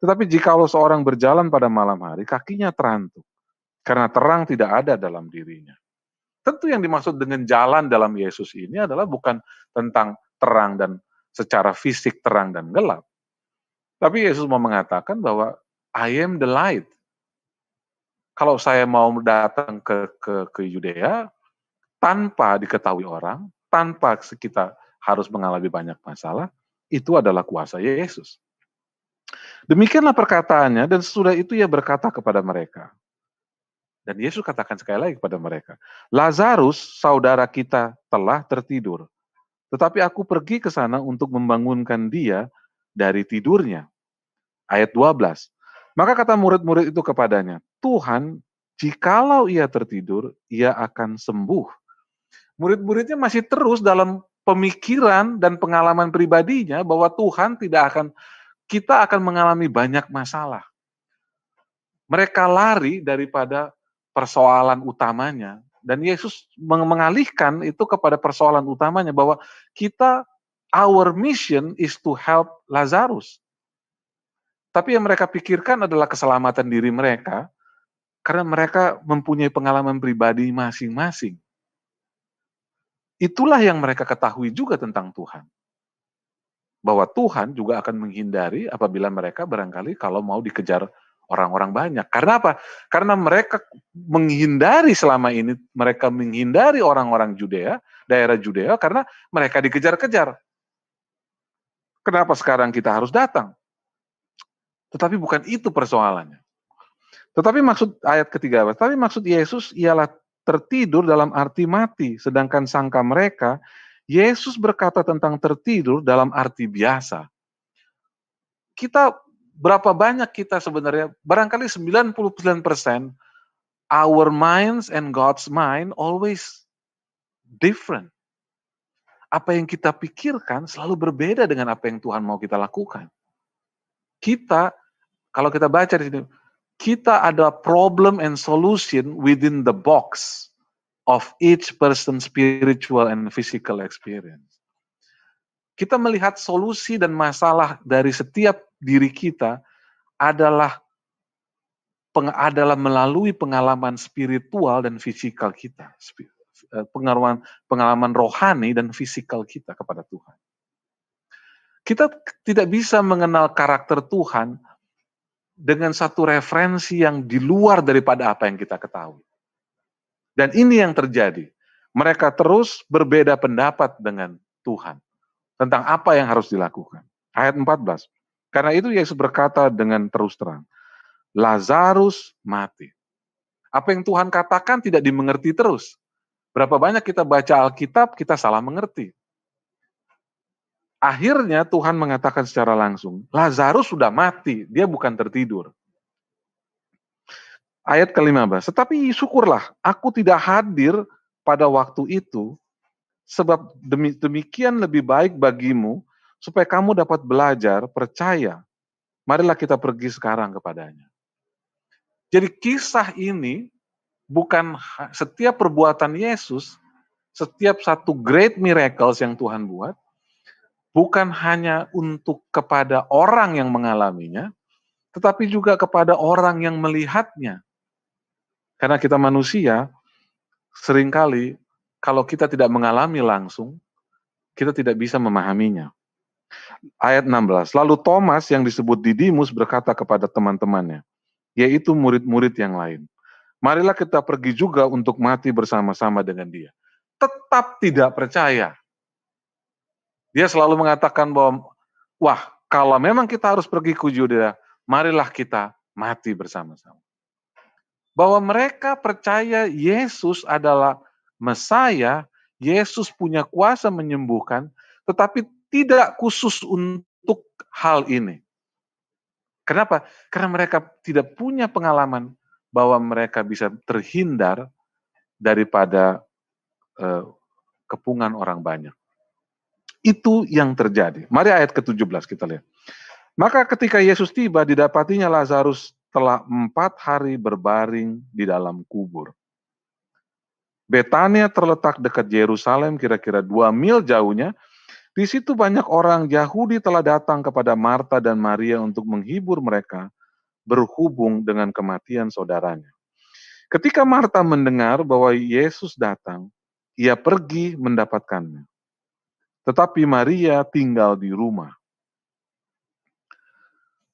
Tetapi jikalau seorang berjalan pada malam hari, kakinya terantuk, karena terang tidak ada dalam dirinya. Tentu yang dimaksud dengan jalan dalam Yesus ini adalah bukan tentang terang dan secara fisik terang dan gelap. Tapi Yesus mau mengatakan bahwa I am the light. Kalau saya mau datang ke ke, ke Yudea tanpa diketahui orang, tanpa sekitar harus mengalami banyak masalah, itu adalah kuasa Yesus. Demikianlah perkataannya dan sesudah itu ia berkata kepada mereka. Dan Yesus katakan sekali lagi kepada mereka, Lazarus saudara kita telah tertidur, tetapi aku pergi ke sana untuk membangunkan dia dari tidurnya. Ayat 12. Maka kata murid-murid itu kepadanya, Tuhan, jikalau ia tertidur, ia akan sembuh. Murid-muridnya masih terus dalam pemikiran dan pengalaman pribadinya bahwa Tuhan tidak akan kita akan mengalami banyak masalah. Mereka lari daripada persoalan utamanya dan Yesus mengalihkan itu kepada persoalan utamanya bahwa kita our mission is to help Lazarus. Tapi yang mereka pikirkan adalah keselamatan diri mereka karena mereka mempunyai pengalaman pribadi masing-masing Itulah yang mereka ketahui juga tentang Tuhan. Bahwa Tuhan juga akan menghindari apabila mereka barangkali kalau mau dikejar orang-orang banyak. Karena apa? Karena mereka menghindari selama ini, mereka menghindari orang-orang Judea, daerah Judea, karena mereka dikejar-kejar. Kenapa sekarang kita harus datang? Tetapi bukan itu persoalannya. Tetapi maksud ayat ketiga, tapi maksud Yesus ialah tertidur dalam arti mati, sedangkan sangka mereka Yesus berkata tentang tertidur dalam arti biasa. Kita berapa banyak kita sebenarnya barangkali 99% our minds and God's mind always different. Apa yang kita pikirkan selalu berbeda dengan apa yang Tuhan mau kita lakukan. Kita kalau kita baca di sini kita ada problem and solution within the box of each person's spiritual and physical experience. Kita melihat solusi dan masalah dari setiap diri kita adalah peng, adalah melalui pengalaman spiritual dan fisikal kita, eh, pengalaman pengalaman rohani dan fisikal kita kepada Tuhan. Kita tidak bisa mengenal karakter Tuhan dengan satu referensi yang di luar daripada apa yang kita ketahui. Dan ini yang terjadi. Mereka terus berbeda pendapat dengan Tuhan tentang apa yang harus dilakukan. Ayat 14. Karena itu Yesus berkata dengan terus terang, Lazarus mati. Apa yang Tuhan katakan tidak dimengerti terus. Berapa banyak kita baca Alkitab, kita salah mengerti. Akhirnya Tuhan mengatakan secara langsung, Lazarus sudah mati, dia bukan tertidur. Ayat ke-15, tetapi syukurlah aku tidak hadir pada waktu itu, sebab demikian lebih baik bagimu, supaya kamu dapat belajar, percaya. Marilah kita pergi sekarang kepadanya. Jadi kisah ini bukan setiap perbuatan Yesus, setiap satu great miracles yang Tuhan buat, bukan hanya untuk kepada orang yang mengalaminya, tetapi juga kepada orang yang melihatnya. Karena kita manusia, seringkali kalau kita tidak mengalami langsung, kita tidak bisa memahaminya. Ayat 16, lalu Thomas yang disebut Didimus berkata kepada teman-temannya, yaitu murid-murid yang lain, marilah kita pergi juga untuk mati bersama-sama dengan dia. Tetap tidak percaya. Dia selalu mengatakan bahwa, wah kalau memang kita harus pergi ke Yudea, marilah kita mati bersama-sama. Bahwa mereka percaya Yesus adalah Mesaya Yesus punya kuasa menyembuhkan, tetapi tidak khusus untuk hal ini. Kenapa? Karena mereka tidak punya pengalaman bahwa mereka bisa terhindar daripada eh, kepungan orang banyak. Itu yang terjadi. Mari ayat ke-17 kita lihat. Maka ketika Yesus tiba, didapatinya Lazarus telah empat hari berbaring di dalam kubur. Betania terletak dekat Yerusalem kira-kira dua mil jauhnya. Di situ banyak orang Yahudi telah datang kepada Marta dan Maria untuk menghibur mereka berhubung dengan kematian saudaranya. Ketika Marta mendengar bahwa Yesus datang, ia pergi mendapatkannya. Tetapi Maria tinggal di rumah.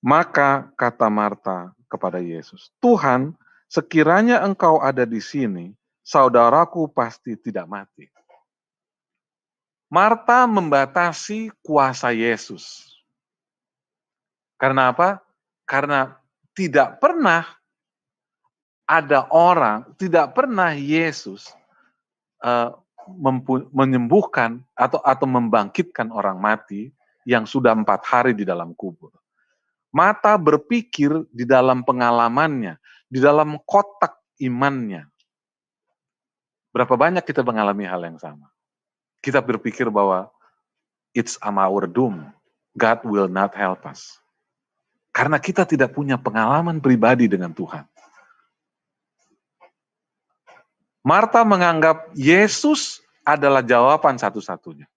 Maka kata Marta kepada Yesus, "Tuhan, sekiranya engkau ada di sini, saudaraku pasti tidak mati." Marta membatasi kuasa Yesus. Karena apa? Karena tidak pernah ada orang, tidak pernah Yesus uh, menyembuhkan atau atau membangkitkan orang mati yang sudah empat hari di dalam kubur. Mata berpikir di dalam pengalamannya, di dalam kotak imannya. Berapa banyak kita mengalami hal yang sama? Kita berpikir bahwa it's our doom, God will not help us. Karena kita tidak punya pengalaman pribadi dengan Tuhan. Marta menganggap Yesus adalah jawaban satu-satunya.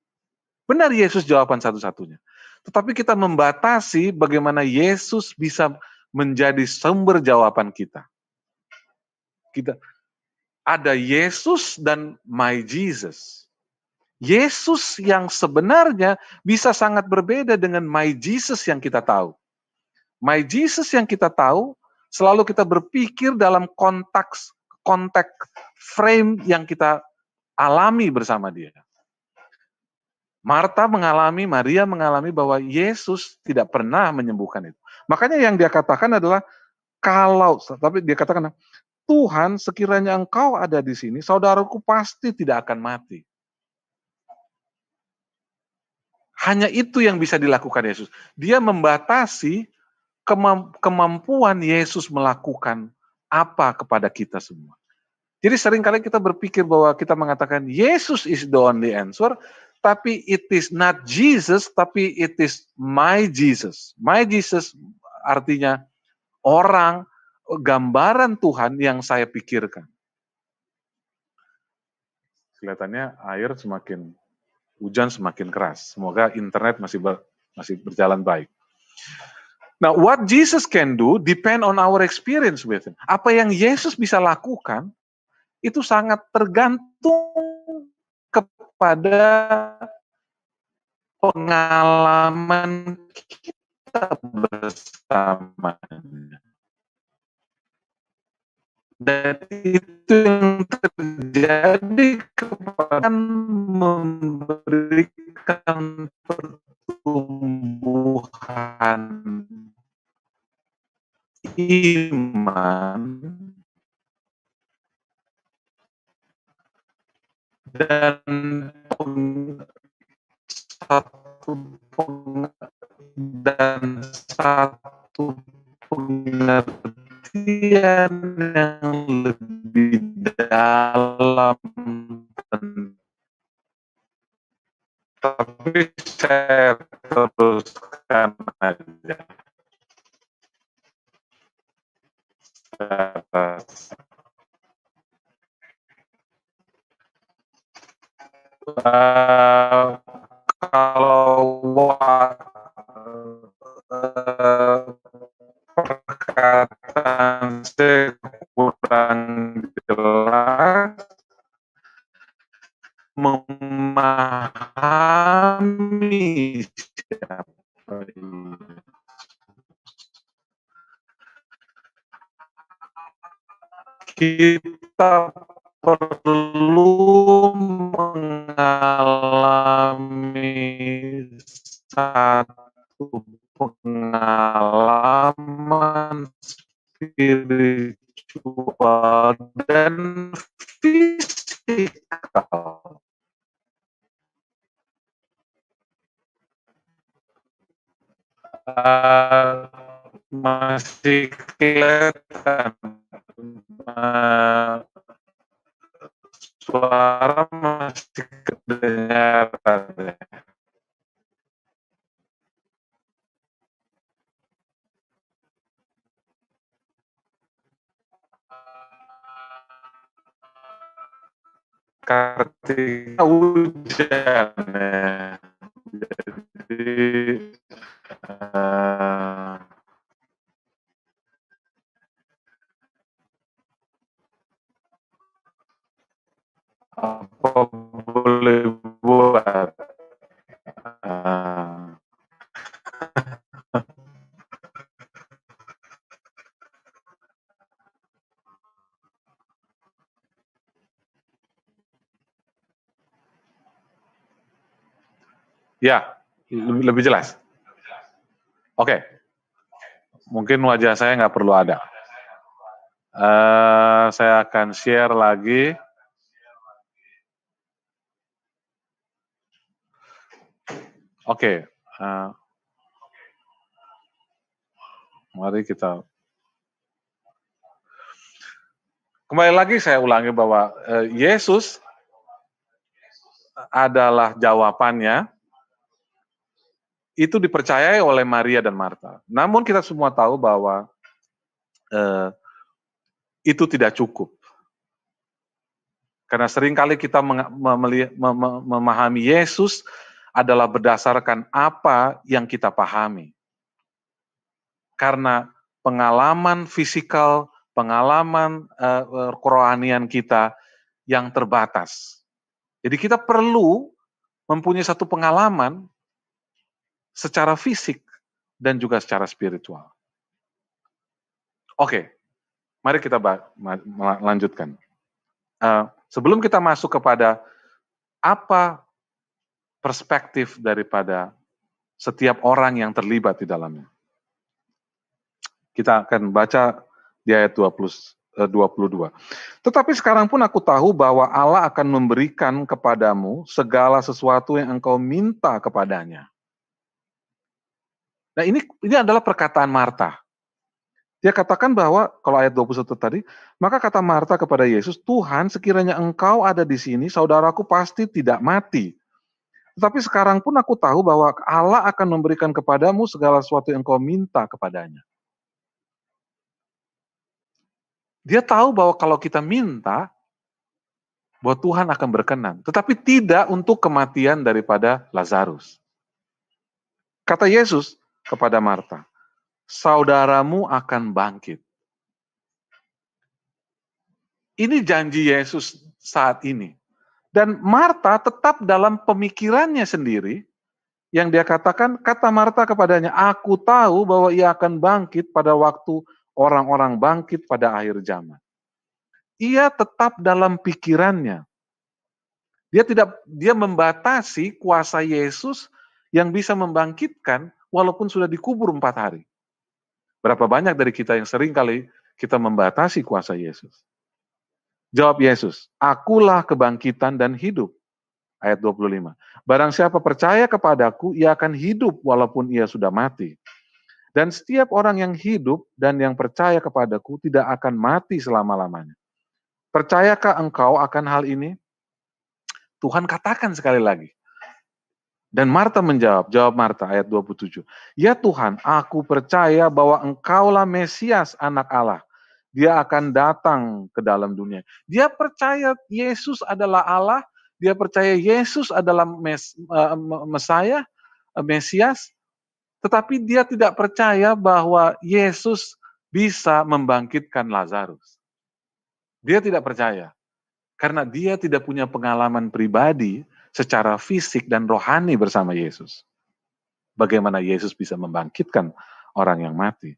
Benar Yesus jawaban satu-satunya. Tetapi kita membatasi bagaimana Yesus bisa menjadi sumber jawaban kita. Kita ada Yesus dan my Jesus. Yesus yang sebenarnya bisa sangat berbeda dengan my Jesus yang kita tahu. My Jesus yang kita tahu selalu kita berpikir dalam konteks konteks frame yang kita alami bersama dia. Marta mengalami, Maria mengalami bahwa Yesus tidak pernah menyembuhkan itu. Makanya yang dia katakan adalah kalau tapi dia katakan Tuhan sekiranya engkau ada di sini, saudaraku pasti tidak akan mati. Hanya itu yang bisa dilakukan Yesus. Dia membatasi kemampuan Yesus melakukan apa kepada kita semua. Jadi seringkali kita berpikir bahwa kita mengatakan Yesus is the only answer, tapi it is not Jesus, tapi it is my Jesus. My Jesus artinya orang, gambaran Tuhan yang saya pikirkan. Kelihatannya air semakin hujan semakin keras. Semoga internet masih ber, masih berjalan baik. Nah, what Jesus can do depend on our experience with him. Apa yang Yesus bisa lakukan itu sangat tergantung kepada pengalaman kita bersama Dan itu yang terjadi kepada memberikan pertumbuhan iman dan satu dan satu pengertian yang lebih dalam tapi saya teruskan aja. Saya Eh, kalau perkataan kurang jelas memahami siapa kita perlu mengalami satu pengalaman spiritual dan fisikal. Uh, masih kelihatan uh, suara masih kedengaran ya. Kartika hujan ya. Jadi uh, apa boleh buat uh, Ya, lebih, lebih jelas. Oke, okay. mungkin wajah saya nggak perlu ada. Uh, saya akan share lagi. Oke, okay. uh, eh, mari kita kembali lagi saya ulangi bahwa uh, Yesus adalah jawabannya itu dipercayai oleh Maria dan Marta. Namun kita semua tahu bahwa uh, itu tidak cukup. Karena seringkali kita memahami Yesus adalah berdasarkan apa yang kita pahami. Karena pengalaman fisikal, pengalaman uh, kerohanian kita yang terbatas. Jadi kita perlu mempunyai satu pengalaman secara fisik dan juga secara spiritual. Oke, mari kita lanjutkan. Uh, sebelum kita masuk kepada apa perspektif daripada setiap orang yang terlibat di dalamnya. Kita akan baca di ayat 20, 22. Eh, Tetapi sekarang pun aku tahu bahwa Allah akan memberikan kepadamu segala sesuatu yang engkau minta kepadanya. Nah ini ini adalah perkataan Marta. Dia katakan bahwa kalau ayat 21 tadi, maka kata Marta kepada Yesus, "Tuhan, sekiranya engkau ada di sini, saudaraku pasti tidak mati." Tetapi sekarang pun aku tahu bahwa Allah akan memberikan kepadamu segala sesuatu yang kau minta kepadanya. Dia tahu bahwa kalau kita minta, bahwa Tuhan akan berkenan. Tetapi tidak untuk kematian daripada Lazarus. Kata Yesus kepada Marta, saudaramu akan bangkit. Ini janji Yesus saat ini. Dan Marta tetap dalam pemikirannya sendiri yang dia katakan, kata Marta kepadanya, aku tahu bahwa ia akan bangkit pada waktu orang-orang bangkit pada akhir zaman. Ia tetap dalam pikirannya. Dia tidak dia membatasi kuasa Yesus yang bisa membangkitkan walaupun sudah dikubur empat hari. Berapa banyak dari kita yang sering kali kita membatasi kuasa Yesus. Jawab Yesus, akulah kebangkitan dan hidup. Ayat 25. Barang siapa percaya kepadaku, ia akan hidup walaupun ia sudah mati. Dan setiap orang yang hidup dan yang percaya kepadaku tidak akan mati selama-lamanya. Percayakah engkau akan hal ini? Tuhan katakan sekali lagi. Dan Marta menjawab, jawab Marta ayat 27. Ya Tuhan, aku percaya bahwa engkaulah Mesias anak Allah, dia akan datang ke dalam dunia. Dia percaya Yesus adalah Allah, dia percaya Yesus adalah mes, uh, Mesias, tetapi dia tidak percaya bahwa Yesus bisa membangkitkan Lazarus. Dia tidak percaya karena dia tidak punya pengalaman pribadi secara fisik dan rohani bersama Yesus. Bagaimana Yesus bisa membangkitkan orang yang mati.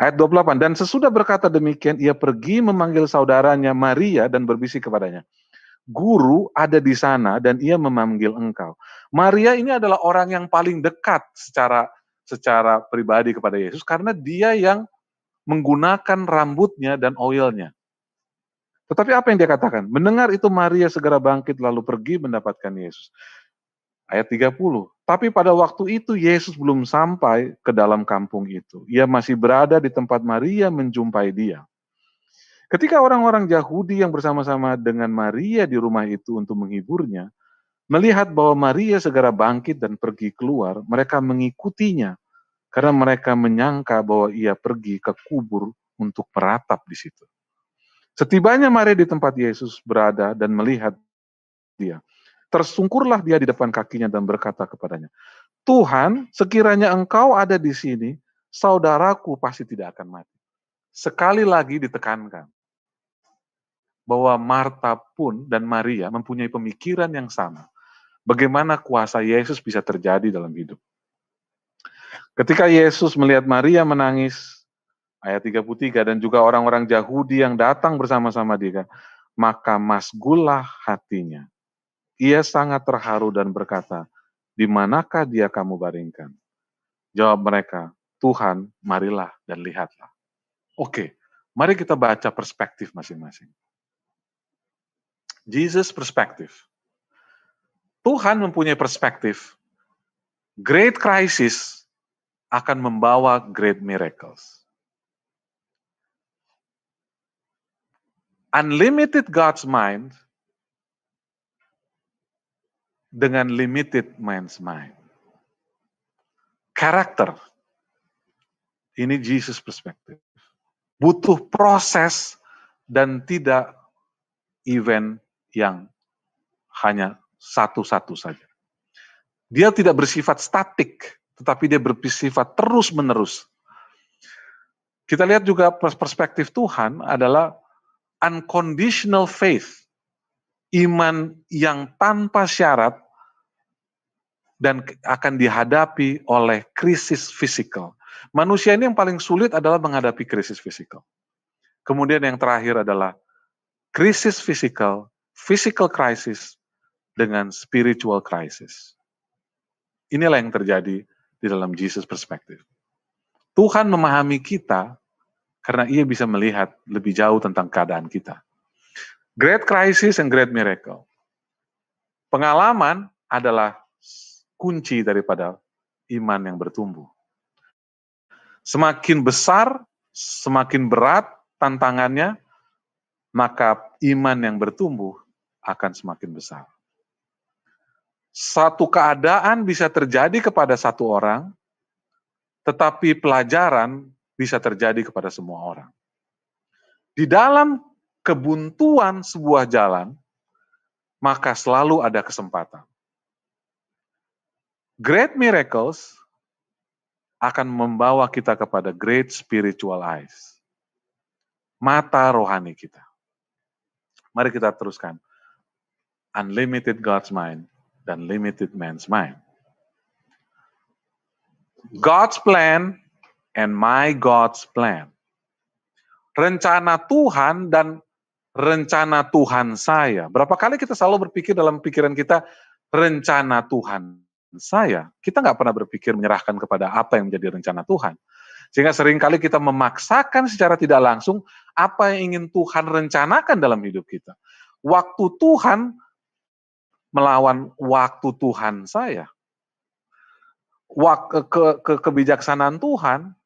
Ayat 28, dan sesudah berkata demikian, ia pergi memanggil saudaranya Maria dan berbisik kepadanya, Guru ada di sana dan ia memanggil engkau. Maria ini adalah orang yang paling dekat secara secara pribadi kepada Yesus karena dia yang menggunakan rambutnya dan oilnya. Tetapi apa yang dia katakan? Mendengar itu Maria segera bangkit lalu pergi mendapatkan Yesus ayat 30. Tapi pada waktu itu Yesus belum sampai ke dalam kampung itu. Ia masih berada di tempat Maria menjumpai dia. Ketika orang-orang Yahudi yang bersama-sama dengan Maria di rumah itu untuk menghiburnya, melihat bahwa Maria segera bangkit dan pergi keluar, mereka mengikutinya karena mereka menyangka bahwa ia pergi ke kubur untuk meratap di situ. Setibanya Maria di tempat Yesus berada dan melihat dia, Tersungkurlah dia di depan kakinya dan berkata kepadanya, Tuhan, sekiranya engkau ada di sini, saudaraku pasti tidak akan mati. Sekali lagi ditekankan bahwa Marta pun dan Maria mempunyai pemikiran yang sama. Bagaimana kuasa Yesus bisa terjadi dalam hidup. Ketika Yesus melihat Maria menangis, ayat 33, dan juga orang-orang Yahudi yang datang bersama-sama dia, maka masgulah hatinya. Ia sangat terharu dan berkata, di manakah dia kamu baringkan? Jawab mereka, Tuhan, marilah dan lihatlah. Oke, mari kita baca perspektif masing-masing. Jesus perspektif. Tuhan mempunyai perspektif. Great crisis akan membawa great miracles. Unlimited God's mind dengan limited man's mind. Karakter. Ini Jesus perspektif. Butuh proses dan tidak event yang hanya satu-satu saja. Dia tidak bersifat statik, tetapi dia bersifat terus-menerus. Kita lihat juga perspektif Tuhan adalah unconditional faith iman yang tanpa syarat dan akan dihadapi oleh krisis fisikal. Manusia ini yang paling sulit adalah menghadapi krisis fisikal. Kemudian yang terakhir adalah krisis fisikal, physical crisis dengan spiritual crisis. Inilah yang terjadi di dalam Jesus perspektif. Tuhan memahami kita karena ia bisa melihat lebih jauh tentang keadaan kita. Great crisis and great miracle. Pengalaman adalah kunci daripada iman yang bertumbuh. Semakin besar, semakin berat tantangannya, maka iman yang bertumbuh akan semakin besar. Satu keadaan bisa terjadi kepada satu orang, tetapi pelajaran bisa terjadi kepada semua orang. Di dalam kebuntuan sebuah jalan, maka selalu ada kesempatan. Great miracles akan membawa kita kepada great spiritual eyes. Mata rohani kita. Mari kita teruskan. Unlimited God's mind dan limited man's mind. God's plan and my God's plan. Rencana Tuhan dan rencana Tuhan saya. Berapa kali kita selalu berpikir dalam pikiran kita, rencana Tuhan saya. Kita nggak pernah berpikir menyerahkan kepada apa yang menjadi rencana Tuhan. Sehingga seringkali kita memaksakan secara tidak langsung apa yang ingin Tuhan rencanakan dalam hidup kita. Waktu Tuhan melawan waktu Tuhan saya. Ke, ke, ke, kebijaksanaan Tuhan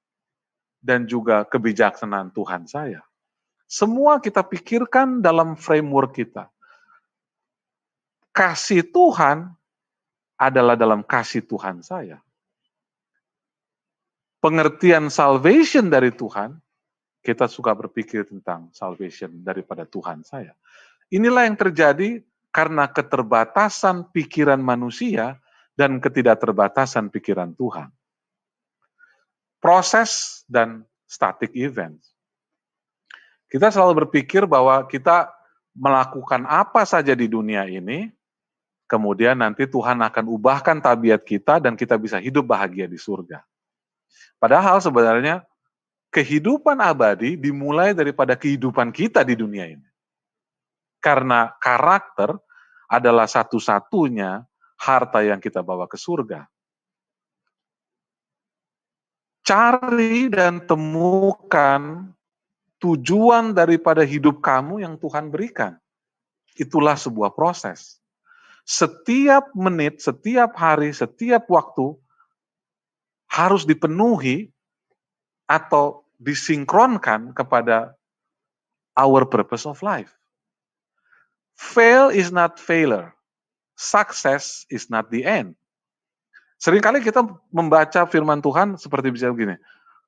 dan juga kebijaksanaan Tuhan saya. Semua kita pikirkan dalam framework kita. Kasih Tuhan adalah dalam kasih Tuhan saya. Pengertian salvation dari Tuhan, kita suka berpikir tentang salvation daripada Tuhan saya. Inilah yang terjadi karena keterbatasan pikiran manusia dan ketidakterbatasan pikiran Tuhan. Proses dan static events. Kita selalu berpikir bahwa kita melakukan apa saja di dunia ini, kemudian nanti Tuhan akan ubahkan tabiat kita dan kita bisa hidup bahagia di surga. Padahal sebenarnya kehidupan abadi dimulai daripada kehidupan kita di dunia ini. Karena karakter adalah satu-satunya harta yang kita bawa ke surga cari dan temukan tujuan daripada hidup kamu yang Tuhan berikan. Itulah sebuah proses. Setiap menit, setiap hari, setiap waktu harus dipenuhi atau disinkronkan kepada our purpose of life. Fail is not failure. Success is not the end. Seringkali kita membaca firman Tuhan seperti bisa begini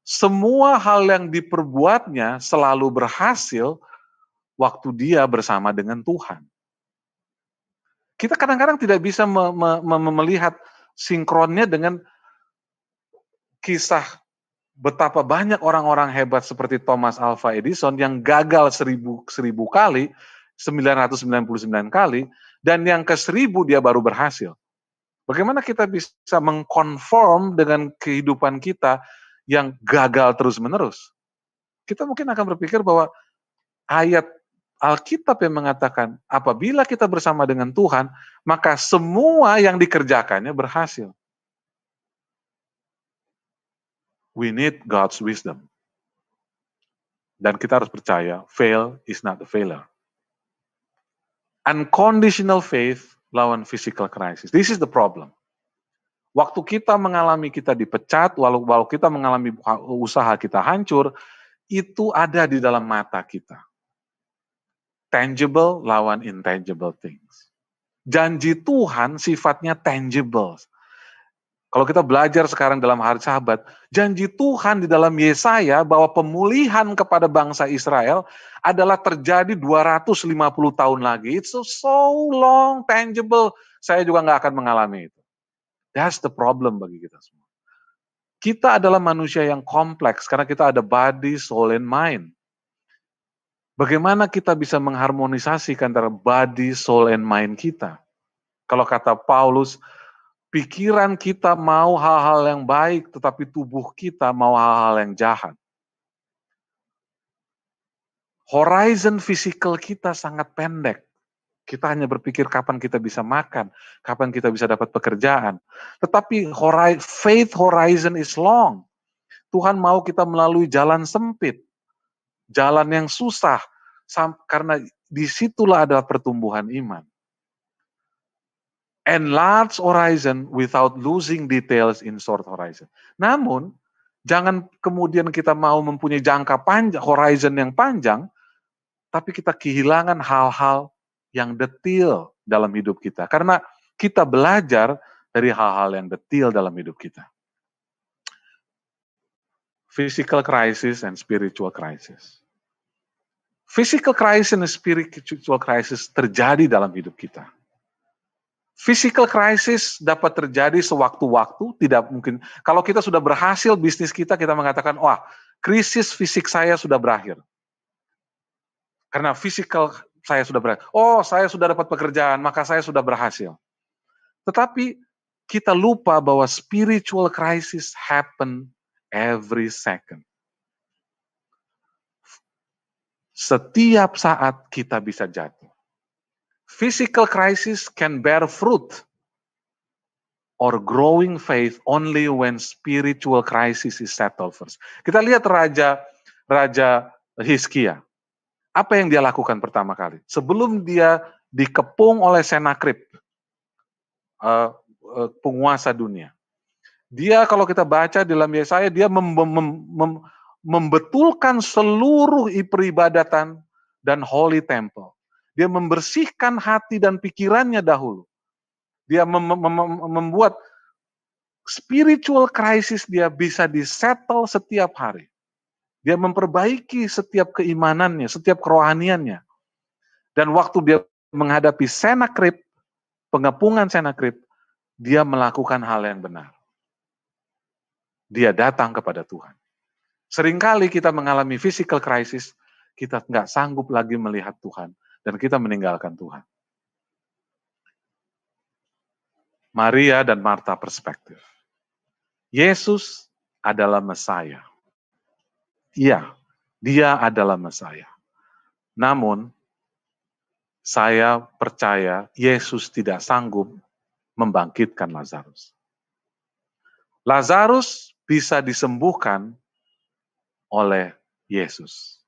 semua hal yang diperbuatnya selalu berhasil waktu dia bersama dengan Tuhan. Kita kadang-kadang tidak bisa me me me melihat sinkronnya dengan kisah betapa banyak orang-orang hebat seperti Thomas Alva Edison yang gagal seribu, seribu kali, 999 kali, dan yang ke seribu dia baru berhasil. Bagaimana kita bisa mengkonform dengan kehidupan kita yang gagal terus-menerus, kita mungkin akan berpikir bahwa ayat Alkitab yang mengatakan apabila kita bersama dengan Tuhan, maka semua yang dikerjakannya berhasil. We need God's wisdom. Dan kita harus percaya, fail is not a failure. Unconditional faith lawan physical crisis. This is the problem. Waktu kita mengalami kita dipecat, walau, walau kita mengalami usaha kita hancur, itu ada di dalam mata kita. Tangible lawan intangible things. Janji Tuhan sifatnya tangible. Kalau kita belajar sekarang dalam hari sahabat, janji Tuhan di dalam Yesaya bahwa pemulihan kepada bangsa Israel adalah terjadi 250 tahun lagi. It's so, so long, tangible. Saya juga nggak akan mengalami itu. That's the problem bagi kita semua. Kita adalah manusia yang kompleks karena kita ada body, soul, and mind. Bagaimana kita bisa mengharmonisasikan antara body, soul, and mind kita? Kalau kata Paulus, pikiran kita mau hal-hal yang baik, tetapi tubuh kita mau hal-hal yang jahat. Horizon physical kita sangat pendek. Kita hanya berpikir kapan kita bisa makan, kapan kita bisa dapat pekerjaan. Tetapi faith horizon is long. Tuhan mau kita melalui jalan sempit, jalan yang susah, karena disitulah ada pertumbuhan iman. And large horizon without losing details in short horizon. Namun, jangan kemudian kita mau mempunyai jangka panjang, horizon yang panjang, tapi kita kehilangan hal-hal yang detil dalam hidup kita. Karena kita belajar dari hal-hal yang detil dalam hidup kita. Physical crisis and spiritual crisis. Physical crisis and spiritual crisis terjadi dalam hidup kita. Physical crisis dapat terjadi sewaktu-waktu, tidak mungkin. Kalau kita sudah berhasil bisnis kita, kita mengatakan, wah, krisis fisik saya sudah berakhir. Karena physical saya sudah berhasil. Oh, saya sudah dapat pekerjaan, maka saya sudah berhasil. Tetapi kita lupa bahwa spiritual crisis happen every second. Setiap saat kita bisa jatuh. Physical crisis can bear fruit or growing faith only when spiritual crisis is settled first. Kita lihat raja raja Hiskia apa yang dia lakukan pertama kali? Sebelum dia dikepung oleh Senakrib, eh, eh, penguasa dunia. Dia kalau kita baca dalam Yesaya, dia mem mem mem membetulkan seluruh peribadatan dan holy temple. Dia membersihkan hati dan pikirannya dahulu. Dia mem mem membuat spiritual crisis dia bisa disettle setiap hari. Dia memperbaiki setiap keimanannya, setiap kerohaniannya. Dan waktu dia menghadapi Senakrip, pengepungan Senakrip, dia melakukan hal yang benar. Dia datang kepada Tuhan. Seringkali kita mengalami physical crisis, kita nggak sanggup lagi melihat Tuhan. Dan kita meninggalkan Tuhan. Maria dan Marta perspektif. Yesus adalah Mesias. Iya, dia adalah Mesaya. Namun, saya percaya Yesus tidak sanggup membangkitkan Lazarus. Lazarus bisa disembuhkan oleh Yesus,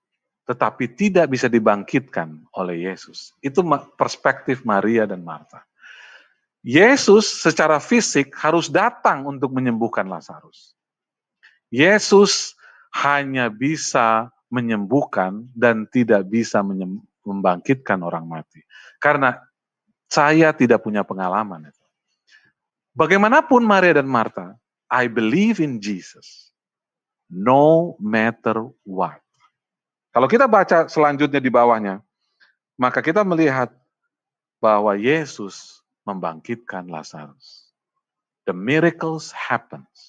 tetapi tidak bisa dibangkitkan oleh Yesus. Itu perspektif Maria dan Martha. Yesus secara fisik harus datang untuk menyembuhkan Lazarus. Yesus hanya bisa menyembuhkan dan tidak bisa membangkitkan orang mati. Karena saya tidak punya pengalaman itu. Bagaimanapun Maria dan Marta, I believe in Jesus. No matter what. Kalau kita baca selanjutnya di bawahnya, maka kita melihat bahwa Yesus membangkitkan Lazarus. The miracles happens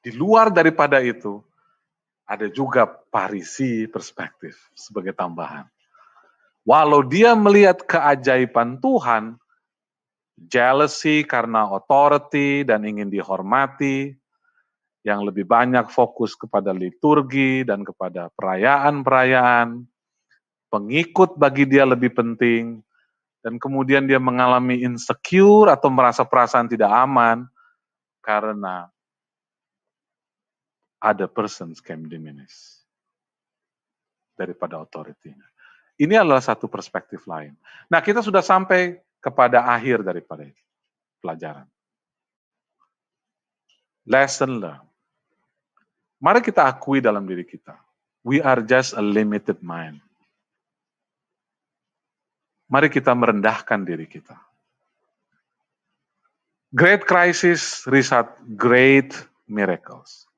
di luar daripada itu, ada juga parisi perspektif sebagai tambahan. Walau dia melihat keajaiban Tuhan, jealousy karena authority dan ingin dihormati, yang lebih banyak fokus kepada liturgi dan kepada perayaan-perayaan, pengikut bagi dia lebih penting, dan kemudian dia mengalami insecure atau merasa perasaan tidak aman karena other persons can diminish daripada otoritinya. Ini adalah satu perspektif lain. Nah, kita sudah sampai kepada akhir daripada ini, pelajaran. Lesson learned. Mari kita akui dalam diri kita. We are just a limited mind. Mari kita merendahkan diri kita. Great crisis result great miracles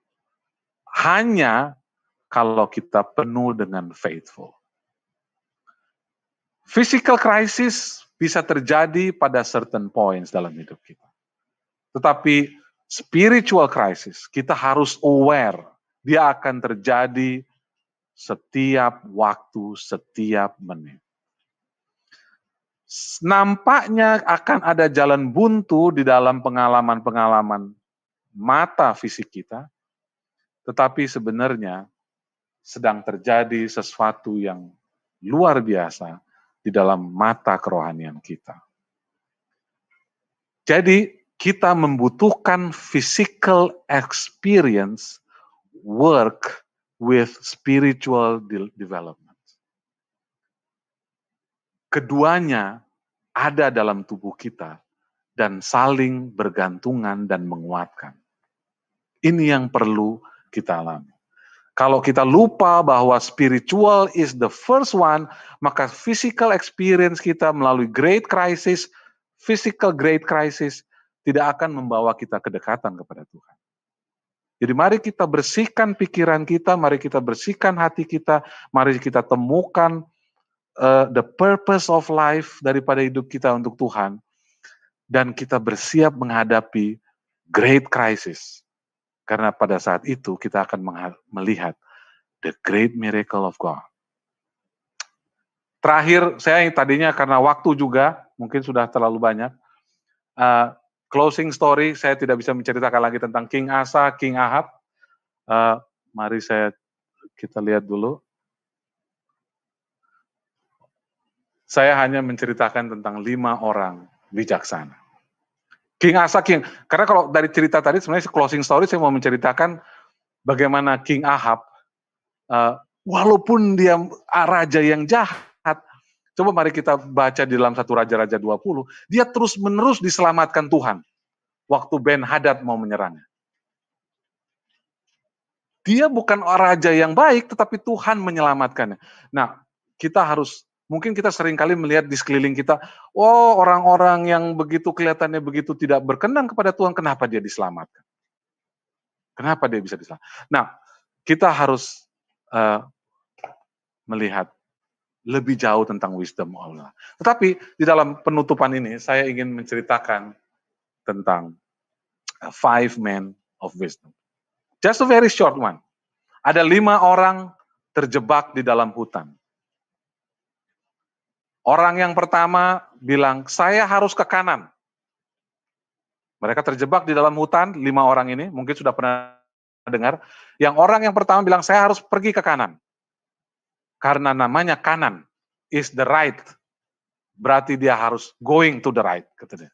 hanya kalau kita penuh dengan faithful. Physical crisis bisa terjadi pada certain points dalam hidup kita. Tetapi spiritual crisis kita harus aware dia akan terjadi setiap waktu, setiap menit. Nampaknya akan ada jalan buntu di dalam pengalaman-pengalaman mata fisik kita, tetapi sebenarnya sedang terjadi sesuatu yang luar biasa di dalam mata kerohanian kita. Jadi, kita membutuhkan physical experience work with spiritual development. Keduanya ada dalam tubuh kita dan saling bergantungan dan menguatkan. Ini yang perlu kita alami. Kalau kita lupa bahwa spiritual is the first one, maka physical experience kita melalui great crisis, physical great crisis, tidak akan membawa kita kedekatan kepada Tuhan. Jadi mari kita bersihkan pikiran kita, mari kita bersihkan hati kita, mari kita temukan uh, the purpose of life daripada hidup kita untuk Tuhan. Dan kita bersiap menghadapi great crisis karena pada saat itu kita akan melihat the great miracle of God. Terakhir, saya yang tadinya karena waktu juga, mungkin sudah terlalu banyak. Uh, closing story, saya tidak bisa menceritakan lagi tentang King Asa, King Ahab. Uh, mari saya kita lihat dulu. Saya hanya menceritakan tentang lima orang bijaksana. King Asa King. Karena kalau dari cerita tadi sebenarnya closing story saya mau menceritakan bagaimana King Ahab uh, walaupun dia raja yang jahat, coba mari kita baca di dalam satu raja-raja 20, dia terus-menerus diselamatkan Tuhan waktu Ben Hadad mau menyerangnya. Dia bukan raja yang baik, tetapi Tuhan menyelamatkannya. Nah, kita harus Mungkin kita sering kali melihat di sekeliling kita, oh orang-orang yang begitu kelihatannya begitu tidak berkenan kepada Tuhan, kenapa dia diselamatkan? Kenapa dia bisa diselamatkan? Nah, kita harus uh, melihat lebih jauh tentang wisdom Allah. Tetapi di dalam penutupan ini saya ingin menceritakan tentang eh, five men of wisdom. Just a very short one. Ada lima orang terjebak di dalam hutan. Orang yang pertama bilang, saya harus ke kanan. Mereka terjebak di dalam hutan, lima orang ini, mungkin sudah pernah dengar. Yang orang yang pertama bilang, saya harus pergi ke kanan. Karena namanya kanan, is the right. Berarti dia harus going to the right, katanya.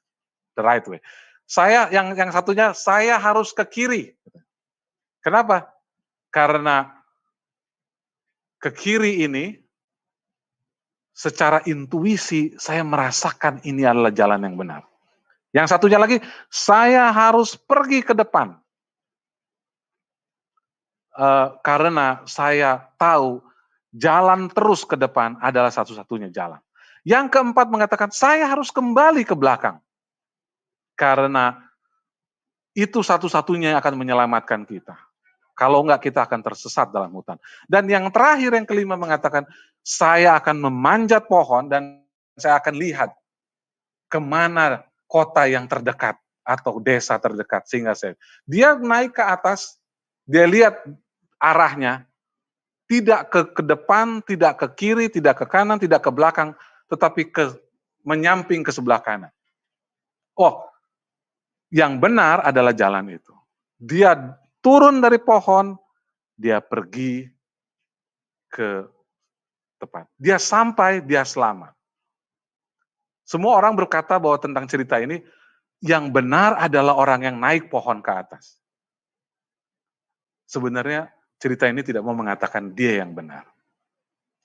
The right way. Saya, yang yang satunya, saya harus ke kiri. Kenapa? Karena ke kiri ini secara intuisi saya merasakan ini adalah jalan yang benar. Yang satunya lagi, saya harus pergi ke depan. Uh, karena saya tahu jalan terus ke depan adalah satu-satunya jalan. Yang keempat mengatakan, saya harus kembali ke belakang. Karena itu satu-satunya yang akan menyelamatkan kita. Kalau enggak kita akan tersesat dalam hutan. Dan yang terakhir yang kelima mengatakan, saya akan memanjat pohon dan saya akan lihat kemana kota yang terdekat atau desa terdekat sehingga saya dia naik ke atas dia lihat arahnya tidak ke, ke depan, tidak ke kiri, tidak ke kanan, tidak ke belakang, tetapi ke menyamping ke sebelah kanan. Oh, yang benar adalah jalan itu. Dia turun dari pohon, dia pergi ke tepat. Dia sampai, dia selamat. Semua orang berkata bahwa tentang cerita ini, yang benar adalah orang yang naik pohon ke atas. Sebenarnya cerita ini tidak mau mengatakan dia yang benar.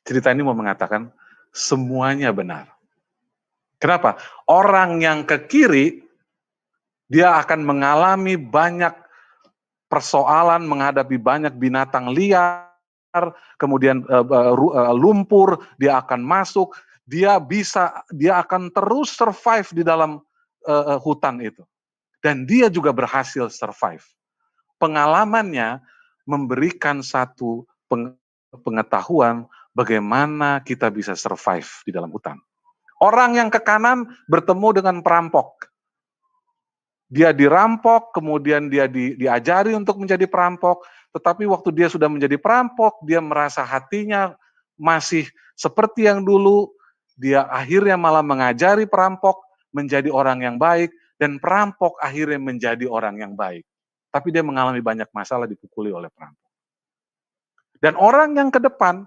Cerita ini mau mengatakan semuanya benar. Kenapa? Orang yang ke kiri, dia akan mengalami banyak persoalan, menghadapi banyak binatang liar, kemudian eh, eh, eh, lumpur, dia akan masuk, dia bisa, dia akan terus survive di dalam uh, hutan itu. Dan dia juga berhasil survive. Pengalamannya memberikan satu pengetahuan bagaimana kita bisa survive di dalam hutan. Orang yang ke kanan bertemu dengan perampok dia dirampok, kemudian dia di, diajari untuk menjadi perampok, tetapi waktu dia sudah menjadi perampok, dia merasa hatinya masih seperti yang dulu, dia akhirnya malah mengajari perampok menjadi orang yang baik, dan perampok akhirnya menjadi orang yang baik. Tapi dia mengalami banyak masalah dipukuli oleh perampok. Dan orang yang ke depan,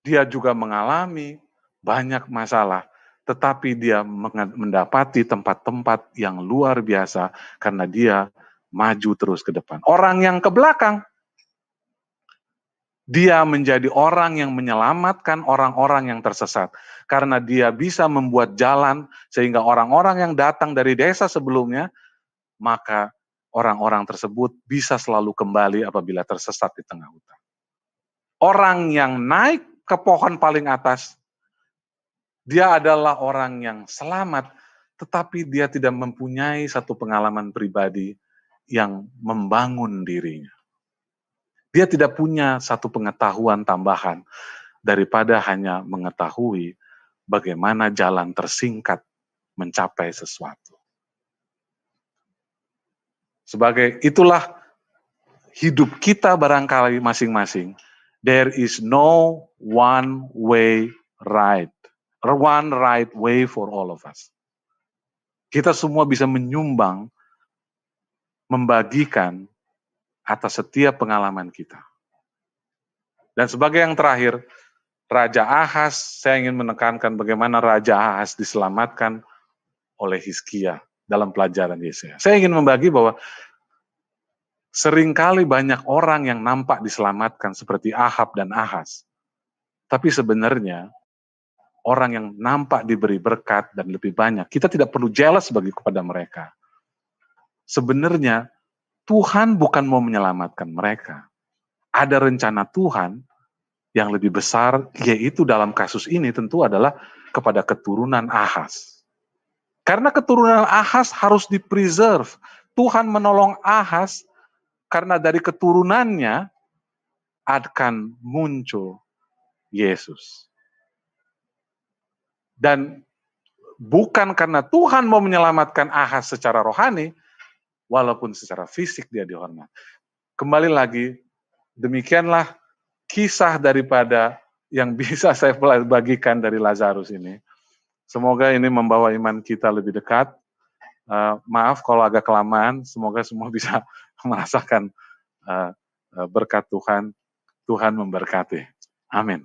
dia juga mengalami banyak masalah tetapi dia mendapati tempat-tempat yang luar biasa karena dia maju terus ke depan. Orang yang ke belakang, dia menjadi orang yang menyelamatkan orang-orang yang tersesat karena dia bisa membuat jalan sehingga orang-orang yang datang dari desa sebelumnya maka orang-orang tersebut bisa selalu kembali apabila tersesat di tengah hutan. Orang yang naik ke pohon paling atas dia adalah orang yang selamat, tetapi dia tidak mempunyai satu pengalaman pribadi yang membangun dirinya. Dia tidak punya satu pengetahuan tambahan daripada hanya mengetahui bagaimana jalan tersingkat mencapai sesuatu. Sebagai itulah hidup kita barangkali masing-masing. There is no one way right one right way for all of us. Kita semua bisa menyumbang, membagikan atas setiap pengalaman kita. Dan sebagai yang terakhir, Raja Ahas, saya ingin menekankan bagaimana Raja Ahas diselamatkan oleh Hiskia dalam pelajaran Yesaya. Saya ingin membagi bahwa seringkali banyak orang yang nampak diselamatkan seperti Ahab dan Ahas. Tapi sebenarnya orang yang nampak diberi berkat dan lebih banyak. Kita tidak perlu jelas bagi kepada mereka. Sebenarnya Tuhan bukan mau menyelamatkan mereka. Ada rencana Tuhan yang lebih besar, yaitu dalam kasus ini tentu adalah kepada keturunan Ahas. Karena keturunan Ahas harus dipreserve. Tuhan menolong Ahas karena dari keturunannya akan muncul Yesus. Dan bukan karena Tuhan mau menyelamatkan Ahas secara rohani, walaupun secara fisik dia dihormat. Kembali lagi, demikianlah kisah daripada yang bisa saya bagikan dari Lazarus ini. Semoga ini membawa iman kita lebih dekat. Uh, maaf kalau agak kelamaan, semoga semua bisa merasakan uh, berkat Tuhan. Tuhan memberkati. Amin.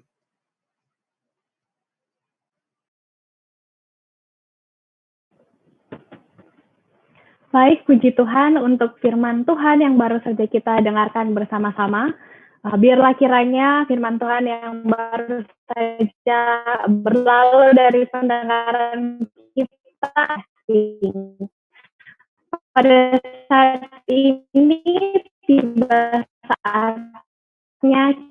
Baik, puji Tuhan untuk firman Tuhan yang baru saja kita dengarkan bersama-sama. Uh, biarlah kiranya firman Tuhan yang baru saja berlalu dari pendengaran kita. Pada saat ini tiba saatnya